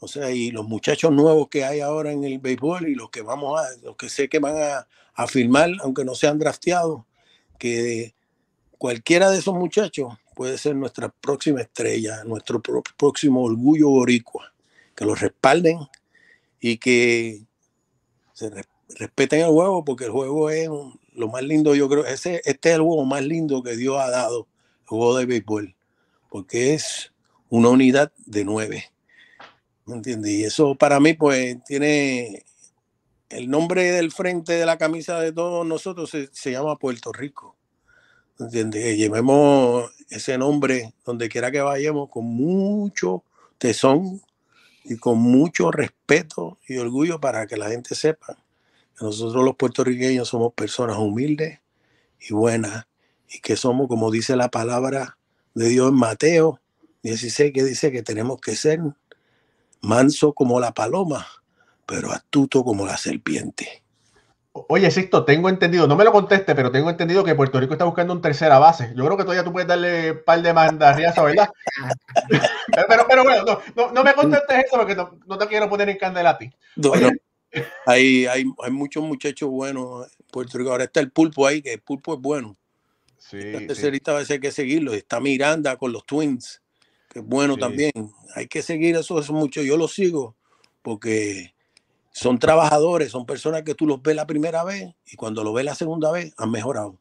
Speaker 2: O sea, y los muchachos nuevos que hay ahora en el béisbol y los que vamos a, los que sé que van a, afirmar, aunque no sean drafteados, que cualquiera de esos muchachos puede ser nuestra próxima estrella, nuestro próximo orgullo boricua. Que los respalden, y que se respeten el juego porque el juego es lo más lindo, yo creo, ese, este es el juego más lindo que Dios ha dado, el juego de béisbol, porque es una unidad de nueve. ¿Me entiendes? Y eso para mí, pues, tiene el nombre del frente de la camisa de todos nosotros se, llama Puerto Rico. ¿Entiendes? Llevemos ese nombre donde quiera que vayamos con mucho tesón, y con mucho respeto y orgullo para que la gente sepa que nosotros los puertorriqueños somos personas humildes y buenas y que somos, como dice la palabra de Dios en Mateo 16, que dice que tenemos
Speaker 1: que ser manso como la paloma, pero astuto como la serpiente. Oye, esto tengo entendido, no me lo conteste, pero tengo entendido que Puerto Rico está buscando un tercera base. Yo creo que todavía tú puedes darle un par de mandarriazos, ¿verdad? pero, pero, bueno, no, me contestes eso porque no, te quiero poner en candela
Speaker 2: Hay, muchos muchachos buenos en Puerto Rico. Ahora está el pulpo ahí, que el pulpo es bueno.
Speaker 1: Sí, el este tercerista
Speaker 2: va a que seguirlo. Está Miranda con los Twins, que es bueno también. Hay que seguir eso, eso mucho. Yo lo sigo porque son trabajadores, son personas que tú los ves la primera vez y cuando lo ves la segunda vez han mejorado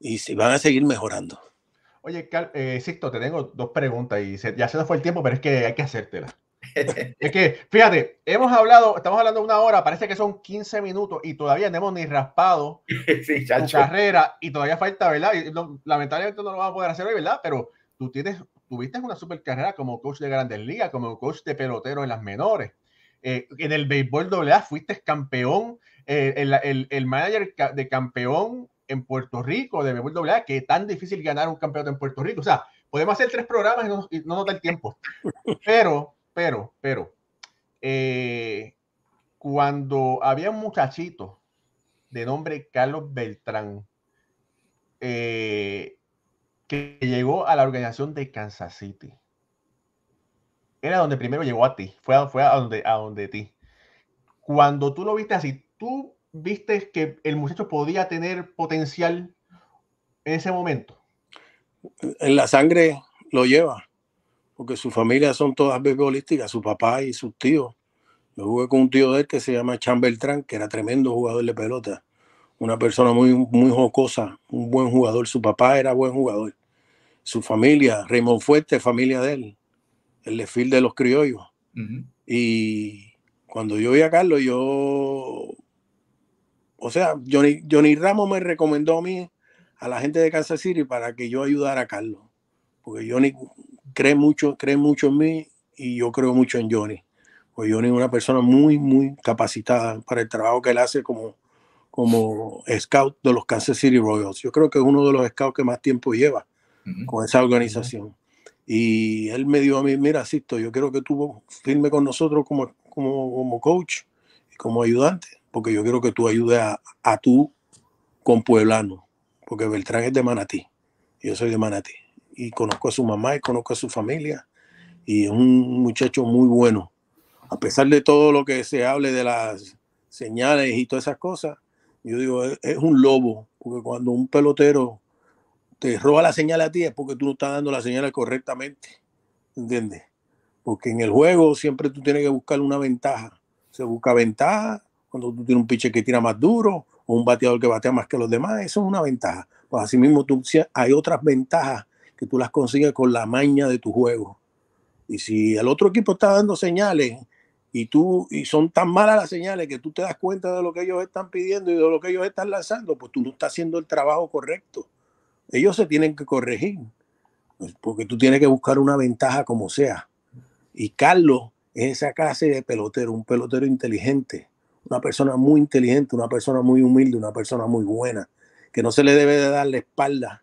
Speaker 2: y van a seguir mejorando.
Speaker 1: Oye, Carl, eh, Sisto, te tengo dos preguntas y ya se nos fue el tiempo, pero es que hay que hacértelas. es que, fíjate, hemos hablado, estamos hablando una hora, parece que son 15 minutos y todavía no hemos ni raspado sí, carrera y todavía falta, ¿verdad? lamentablemente no lo vamos a poder hacer hoy, ¿verdad? Pero tú tienes, tuviste una super carrera como coach de grandes ligas, como coach de pelotero en las menores eh, en el béisbol doble fuiste campeón, eh, el, manager de campeón en Puerto Rico de béisbol doble que es tan difícil ganar un campeón en Puerto Rico. O sea, podemos hacer tres programas y no, nos da el tiempo. Pero, pero, pero, eh, cuando había un muchachito de nombre Carlos Beltrán, que llegó a la organización de Kansas City era donde primero llegó a ti, fue a, fue a donde, a donde ti. Cuando tú lo viste así, tú viste que el muchacho podía tener potencial en ese momento.
Speaker 2: En la sangre lo lleva, porque su familia son todas beisbolísticas, su papá y sus tíos. Yo jugué con un tío de él que se llama Chan Beltrán, que era tremendo jugador de pelota, una persona muy, muy jocosa, un buen jugador. Su papá era buen jugador. Su familia, Raymond Fuerte, familia de él, el desfile de los criollos. Y cuando yo vi a Carlos, yo, o sea, Johnny, Johnny Ramos me recomendó a mí, a la gente de Kansas City, para que yo ayudara a Carlos. Porque Johnny cree mucho, cree mucho en mí y yo creo mucho en Johnny. Pues Johnny es una persona muy, muy capacitada para el trabajo que él hace como, como scout de los Kansas City Royals. Yo creo que es uno de los scouts que más tiempo lleva con esa organización. Y él me dijo a mí, mira, Sisto, yo quiero que tú firmes con nosotros como, como, como coach y como ayudante, porque yo quiero que tú ayudes a, a tú con Pueblano, porque Beltrán es de Manatí, yo soy de Manatí, y conozco a su mamá y conozco a su familia, y es un muchacho muy bueno. A pesar de todo lo que se hable de las señales y todas esas cosas, yo digo, es un lobo, porque cuando un pelotero roba la señal a ti es porque tú no estás dando la señal correctamente. ¿Entiendes? Porque en el juego siempre tú tienes que buscar una ventaja. Se busca ventaja cuando tú tienes un pitcher que tira más duro o un bateador que batea más que los demás. Eso es una ventaja. Pues mismo tú, hay otras ventajas que tú las consigues con la maña de tu juego. Y si el otro equipo está dando señales y tú y son tan malas las señales que tú te das cuenta de lo que ellos están pidiendo y de lo que ellos están lanzando, pues tú no estás haciendo el trabajo correcto ellos se tienen que corregir, pues, porque tú tienes que buscar una ventaja como sea. Y Carlos es esa clase de pelotero, un pelotero inteligente, una persona muy inteligente, una persona muy humilde, una persona muy buena, que no se le debe de dar la espalda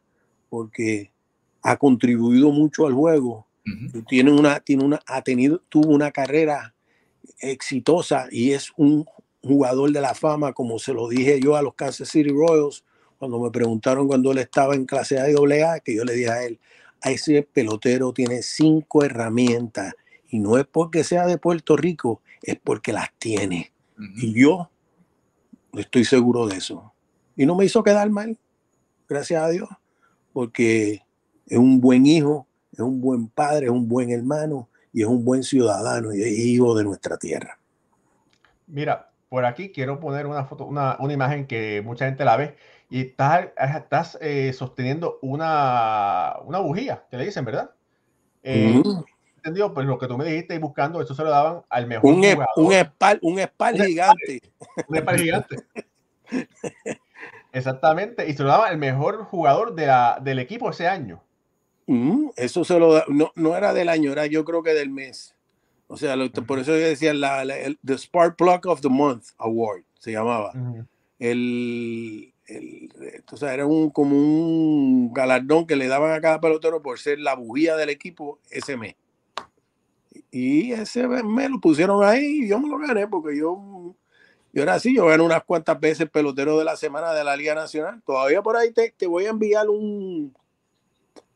Speaker 2: porque ha contribuido mucho al juego. tiene una, tiene una, ha tenido, tuvo una carrera exitosa y es un jugador de la fama, como se lo dije yo a los Kansas City Royals cuando me preguntaron cuando él estaba en clase de A que yo le dije a él, a ese pelotero tiene cinco herramientas y no es porque sea de Puerto Rico, es porque las tiene. Y yo estoy seguro de eso. Y no me hizo quedar mal, gracias a Dios, porque es un buen hijo, es un buen padre, es un buen hermano y es un buen ciudadano y es hijo de nuestra tierra.
Speaker 1: Mira, por aquí quiero poner una foto, una, una imagen que mucha gente la ve y estás, eh, eh, sosteniendo una, una bujía, que le dicen, ¿verdad? Eh, mm. ¿Entendido? Pues lo que tú me dijiste y buscando, eso se lo daban al mejor. Un, e-, jugador. un, espal, un, espal gigante. un espal gigante. Exactamente, y se lo daban al mejor jugador de la, del equipo ese año. Mm, eso se lo no, no era del año, era yo creo que del mes.
Speaker 2: O sea, por eso yo decía la, el, The Spark Plug of the Month Award, se llamaba. El, el, era un, como un galardón que le daban a cada pelotero por ser la bujía del equipo ese mes. Y ese mes lo pusieron ahí y yo me lo gané porque yo, yo era así, yo gané unas cuantas veces pelotero de la semana de la Liga Nacional. Todavía por ahí te, te voy a enviar un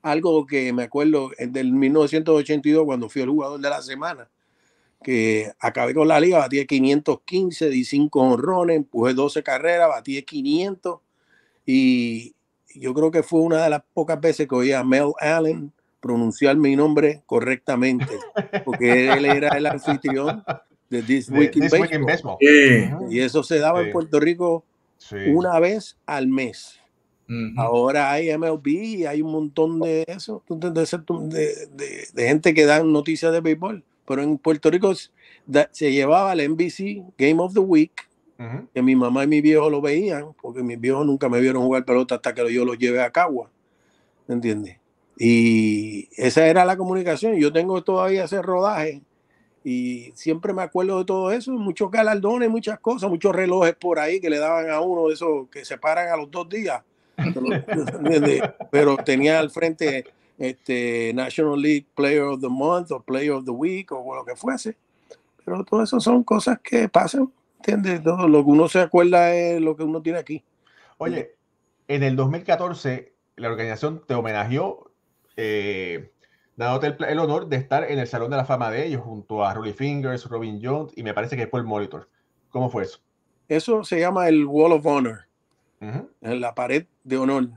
Speaker 2: algo que me acuerdo del 1982 cuando fui el jugador de la semana que acabé con la liga, batí 515, di 5 honrones, empujé 12 carreras, batí 500 y yo creo que fue una de las pocas veces que oí a Mel Allen pronunciar mi nombre correctamente, porque él era el anfitrión de This Week in, Baseball. Y eso se daba en Puerto Rico una vez al mes. Ahora hay MLB y hay un montón de eso, de, de gente que dan noticias de béisbol pero en Puerto Rico se llevaba el NBC Game of the Week, que mi mamá y mi viejo lo veían, porque mis viejos nunca me vieron jugar pelota hasta que yo los llevé a Cagua, ¿entiendes? Y esa era la comunicación. Yo tengo todavía ese rodaje y siempre me acuerdo de todo eso, muchos galardones, muchas cosas, muchos relojes por ahí que le daban a uno, esos que se paran a los dos días. entiendes? pero tenía al frente este, National League Player of the Month o Player of the Week o lo que fuese. Pero todo eso son cosas que pasan, ¿entiendes? Todo lo que uno se
Speaker 1: acuerda es lo que uno tiene aquí. Oye, en el 2014 la organización te homenajeó eh, dándote el, honor de estar en el Salón de la Fama de ellos junto a Rolly Fingers, Robin Jones y me parece que Paul Molitor. ¿Cómo fue eso? Eso se
Speaker 2: llama el Wall of
Speaker 1: Honor, la pared de honor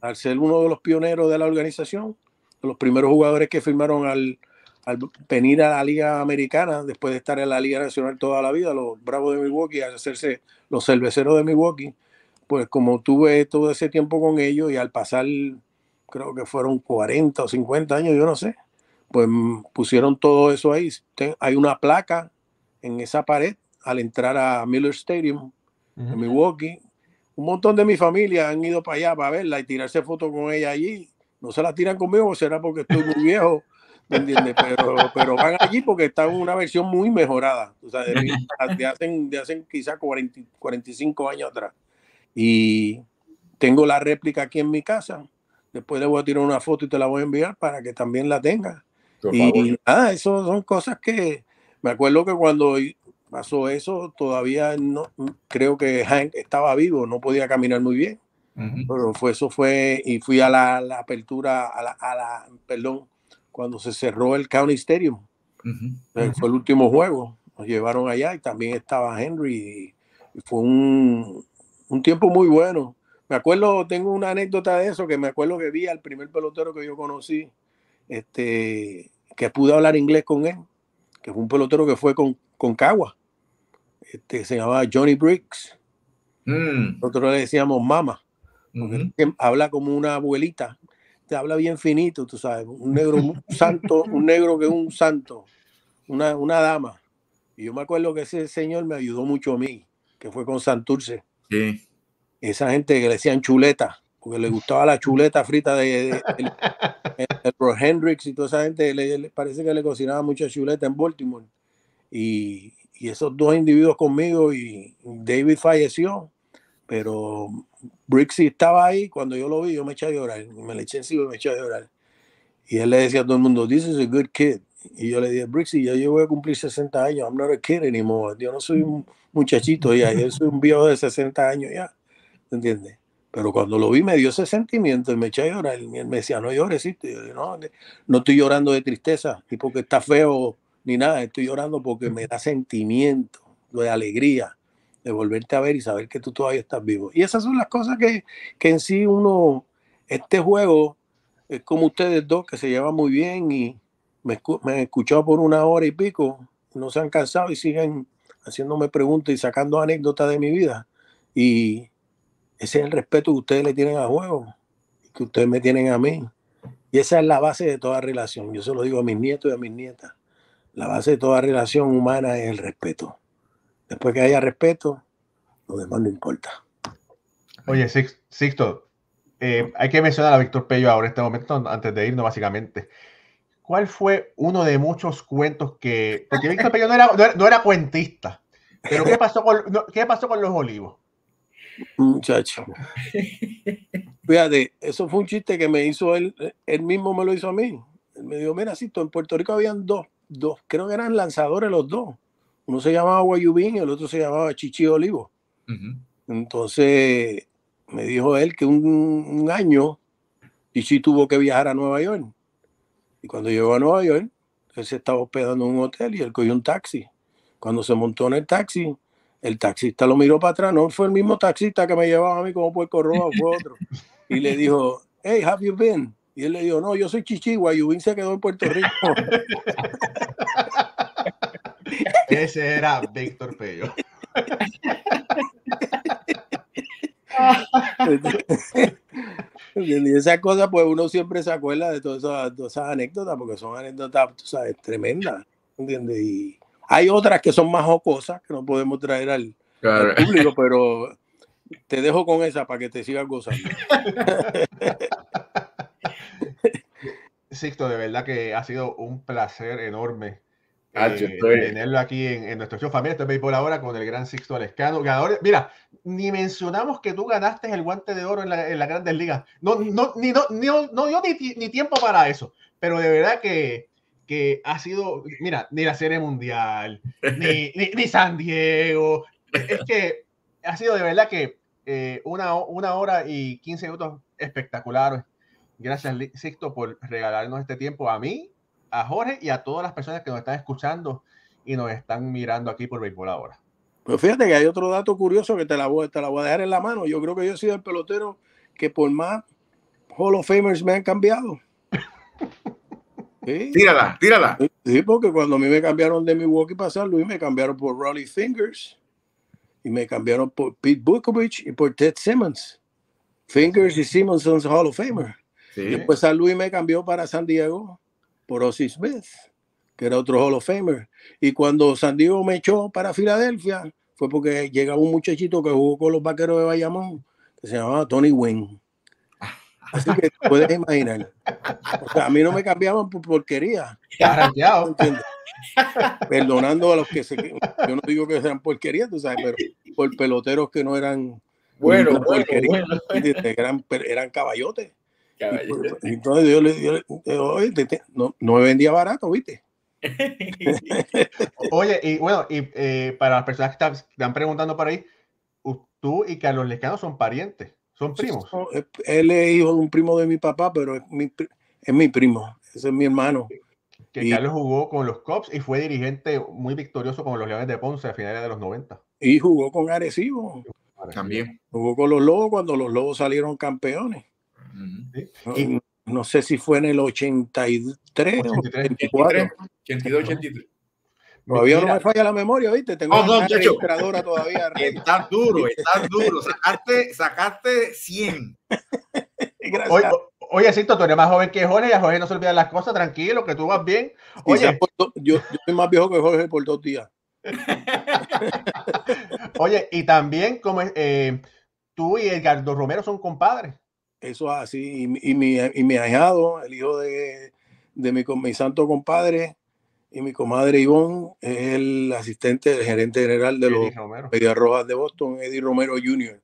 Speaker 1: al ser
Speaker 2: uno de los pioneros de la organización, los primeros jugadores que firmaron al, al, venir a la Liga Americana, después de estar en la Liga Nacional toda la vida, los Bravos de Milwaukee, al hacerse los cerveceros de Milwaukee, pues como tuve todo ese tiempo con ellos y al pasar, creo que fueron 40 o 50 años, yo no sé, pues pusieron todo eso ahí. Hay una placa en esa pared al entrar a Miller Stadium en Milwaukee, un montón de mi familia han ido para allá para verla y tirarse fotos con ella allí. No se la tiran conmigo, pues, será porque estoy muy viejo, ¿me Pero, pero van allí porque están en una versión muy mejorada, o sea, de, hace hacen, de quizás 40, 45 años atrás. Y tengo la réplica aquí en mi casa. Después le voy a tirar una foto y te la voy a enviar para que también la tengas. Y nada, eso son cosas que me acuerdo que cuando pasó eso, todavía no, creo que Hank estaba vivo, no podía caminar muy bien. Pero fue eso fue, y fui a la, apertura, a la, perdón, cuando se cerró el County
Speaker 1: Fue el
Speaker 2: último juego. Nos llevaron allá y también estaba Henry. Y, fue un, tiempo muy bueno. Me acuerdo, tengo una anécdota de eso, que me acuerdo que vi al primer pelotero que yo conocí, este, que pude hablar inglés con él, que fue un pelotero que fue con, con Cagua. Este, se llamaba Johnny Briggs. Mm. Nosotros le decíamos mamá, porque habla como una abuelita, te habla bien finito, tú sabes, un negro santo, un negro que es un santo, una, una dama. Y yo me acuerdo que ese señor me ayudó mucho a mí, que fue con Santurce. Sí. Esa gente que le decían chuleta, porque le gustaba la chuleta frita de, el de, Hendricks y toda esa gente, parece que le cocinaba mucha chuleta en Baltimore. Y, y esos dos individuos conmigo y David falleció, pero Brixie estaba ahí, cuando yo lo vi yo me eché a llorar, me le eché encima y me eché a llorar. Y él le decía a todo el mundo, this is a good kid. Y yo le dije, Brixie, yo, yo voy a cumplir 60 años, I'm not a kid anymore, yo no soy un muchachito ya, yo soy un viejo de 60 años ya, entiende? Pero cuando lo vi me dio ese sentimiento y me eché a llorar. Y él me decía, no llores, ¿sí? yo, no, no estoy llorando de tristeza, Y porque está feo ni nada, estoy llorando porque me da sentimiento, de alegría de volverte a ver y saber que tú todavía estás vivo. Y esas son las cosas que, en sí uno, este juego es como ustedes dos que se llevan muy bien y me, han escuchado por una hora y pico, no se han cansado y siguen haciéndome preguntas y sacando anécdotas de mi vida. Y ese es el respeto que ustedes le tienen al juego, que ustedes me tienen a mí. Y esa es la base de toda relación. Yo se lo digo a mis nietos y a mis nietas. La base de toda relación humana es el respeto. Después que haya respeto,
Speaker 1: lo demás no importa. Oye, Sixto, eh, hay que mencionar a Víctor Pello ahora en este momento, antes de irnos, básicamente. ¿Cuál fue uno de muchos cuentos que. Porque Víctor Pello no era, cuentista. Pero ¿qué pasó con, los olivos?
Speaker 2: Muchacho.
Speaker 1: Fíjate, eso fue un chiste
Speaker 2: que me hizo él, él mismo me lo hizo a mí. Él me dijo, mira, Sixto, en Puerto Rico habían dos dos, creo que eran lanzadores los dos. Uno se llamaba Guayubín y el otro se llamaba Chichi Olivo. Entonces me dijo él que un, año Chichi tuvo que viajar a Nueva York. Y cuando llegó a Nueva York, él se estaba hospedando en un hotel y él cogió un taxi. Cuando se montó en el taxi, el taxista lo miró para atrás. No fue el mismo taxista que me llevaba a mí como puerco rojo, fue otro. Y le dijo, hey, have you been? Y él le dijo, no, yo soy Chichigua, Ubín se quedó en Puerto Rico.
Speaker 1: Ese era Víctor Pello. y esas
Speaker 2: cosas, pues uno siempre se acuerda de todas esas, anécdotas, porque son anécdotas, tú tremendas, Y hay otras que son más jocosas que no podemos traer al,
Speaker 1: público, pero te dejo con esa para que te sigas gozando. Sixto, de verdad que ha sido un placer enorme ah, eh, tenerlo aquí en, en, nuestro show familia. Estoy por ahora con el gran Sixto Alescano, ganador. Mira, ni mencionamos que tú ganaste el guante de oro en la, en la Grandes Ligas. No, no, ni, no, no dio ni, tiempo para eso, pero de verdad que, que ha sido, mira, ni la Serie Mundial, ni, ni San Diego. Es que ha sido de verdad que eh, una, una hora y 15 minutos espectaculares Gracias, Sixto, por regalarnos este tiempo a mí, a Jorge y a todas las personas que nos están escuchando y nos están mirando aquí por Béisbol ahora. Pero pues fíjate que hay otro dato curioso que te la, voy, a dejar en la mano. Yo creo que yo he sido el pelotero que por más Hall of
Speaker 2: Famers me han cambiado. Tírala, tírala. Sí, porque cuando a mí me cambiaron de Milwaukee para San Luis, me cambiaron por Raleigh Fingers y me cambiaron por Pete Bukovich y por Ted Simmons. Fingers y Simmons son Hall of Famer. Después San Luis me cambió para San Diego por Ozzy Smith, que era otro Hall of Famer. Y cuando San Diego me echó para Filadelfia, fue porque llegaba un muchachito que jugó con los vaqueros de Bayamón, que se llamaba Tony Wynn. Así que puedes imaginar. a mí no me cambiaban por porquería. Perdonando a los que se. Yo no digo que sean porquerías tú sabes, pero por peloteros que no eran.
Speaker 3: Bueno, Eran,
Speaker 2: eran caballotes. Pues, pues, entonces yo le, dije eh, no, me vendía barato, ¿viste?
Speaker 1: Oye, y bueno, y eh, para las personas que están preguntando por ahí, tú y Carlos Lescano son parientes, son pues, primos. Eh, él
Speaker 2: es hijo de un primo de mi
Speaker 1: papá, pero es mi,
Speaker 2: es mi primo,
Speaker 1: ese es mi hermano. Que Carlos jugó con los Cops y fue dirigente muy victorioso con los Leones de Ponce a finales de los 90. Y jugó con Arecibo. También. Jugó con los Lobos cuando los Lobos salieron campeones
Speaker 2: no sé si fue en el 83 o 84.
Speaker 3: 82, 83. Todavía no
Speaker 2: me falla la memoria, ¿viste?
Speaker 3: Tengo una oh, esperadora todavía. Estás duro, estás duro. Sacaste, sacaste 100. Gracias.
Speaker 1: oye, Cinto, tú eres más joven que Jorge y a Jorge no se olvidan las cosas, tranquilo, que tú vas bien. Oye, yo, yo, soy más viejo que Jorge por dos días. oye, y también como eh, tú y Edgardo Romero son compadres. Eso así. Y, y, mi,
Speaker 2: y mi ahijado, el hijo de, de mi, mi santo compadre y mi comadre Ivonne, es el asistente del gerente general de los Medias Rojas de Boston, Eddie Romero Jr.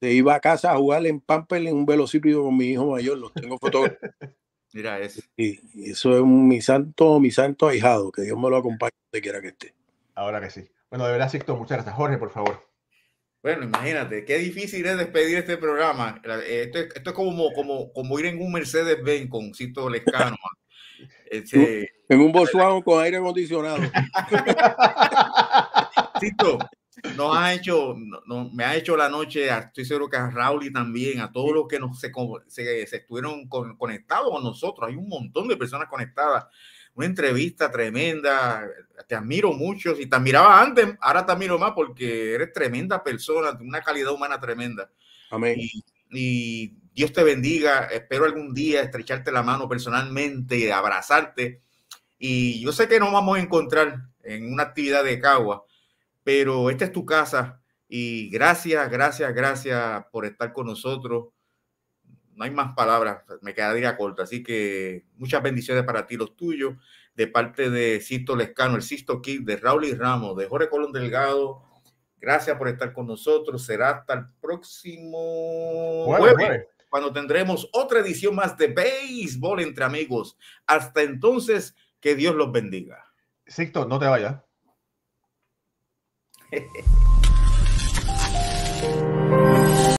Speaker 2: Se iba a casa a jugar en Pampel en un velocípido con mi hijo
Speaker 1: mayor, los tengo fotógrafos. Mira eso.
Speaker 2: Y, eso es mi santo, mi santo ahijado,
Speaker 1: que Dios me lo acompañe donde
Speaker 3: quiera que esté. Ahora que sí.
Speaker 1: Bueno, de verdad, Sixto, muchas gracias. Jorge, por favor.
Speaker 3: Bueno, imagínate, qué difícil es despedir este programa. Esto, esto es como, como, como ir en un Mercedes-Benz con Cito Lescano. Este, en un Volkswagen con aire acondicionado. Cito, nos ha hecho, no, me ha hecho la noche, estoy seguro que a Raúl y también, a todos los que nos, se, se, estuvieron conectados con nosotros. Hay un montón de personas conectadas una entrevista tremenda. Te admiro mucho. Si te admiraba antes, ahora te admiro más porque eres tremenda persona, una calidad humana tremenda. Amén. Y, Dios te bendiga. Espero algún día estrecharte la mano personalmente, abrazarte. Y yo sé que nos vamos a encontrar en una actividad de Cagua, pero esta es tu casa. Y gracias, gracias, gracias por estar con nosotros no hay más palabras, me quedaría corta. Así que muchas bendiciones para ti, los tuyos, de parte de Sisto Lescano, el Sisto Kid, de Raúl y Ramos, de Jorge Colón Delgado. Gracias por estar con nosotros. Será hasta el próximo jueves, cuando tendremos otra edición más de Béisbol entre amigos. Hasta entonces, que Dios los bendiga.
Speaker 1: Sisto, no te vayas.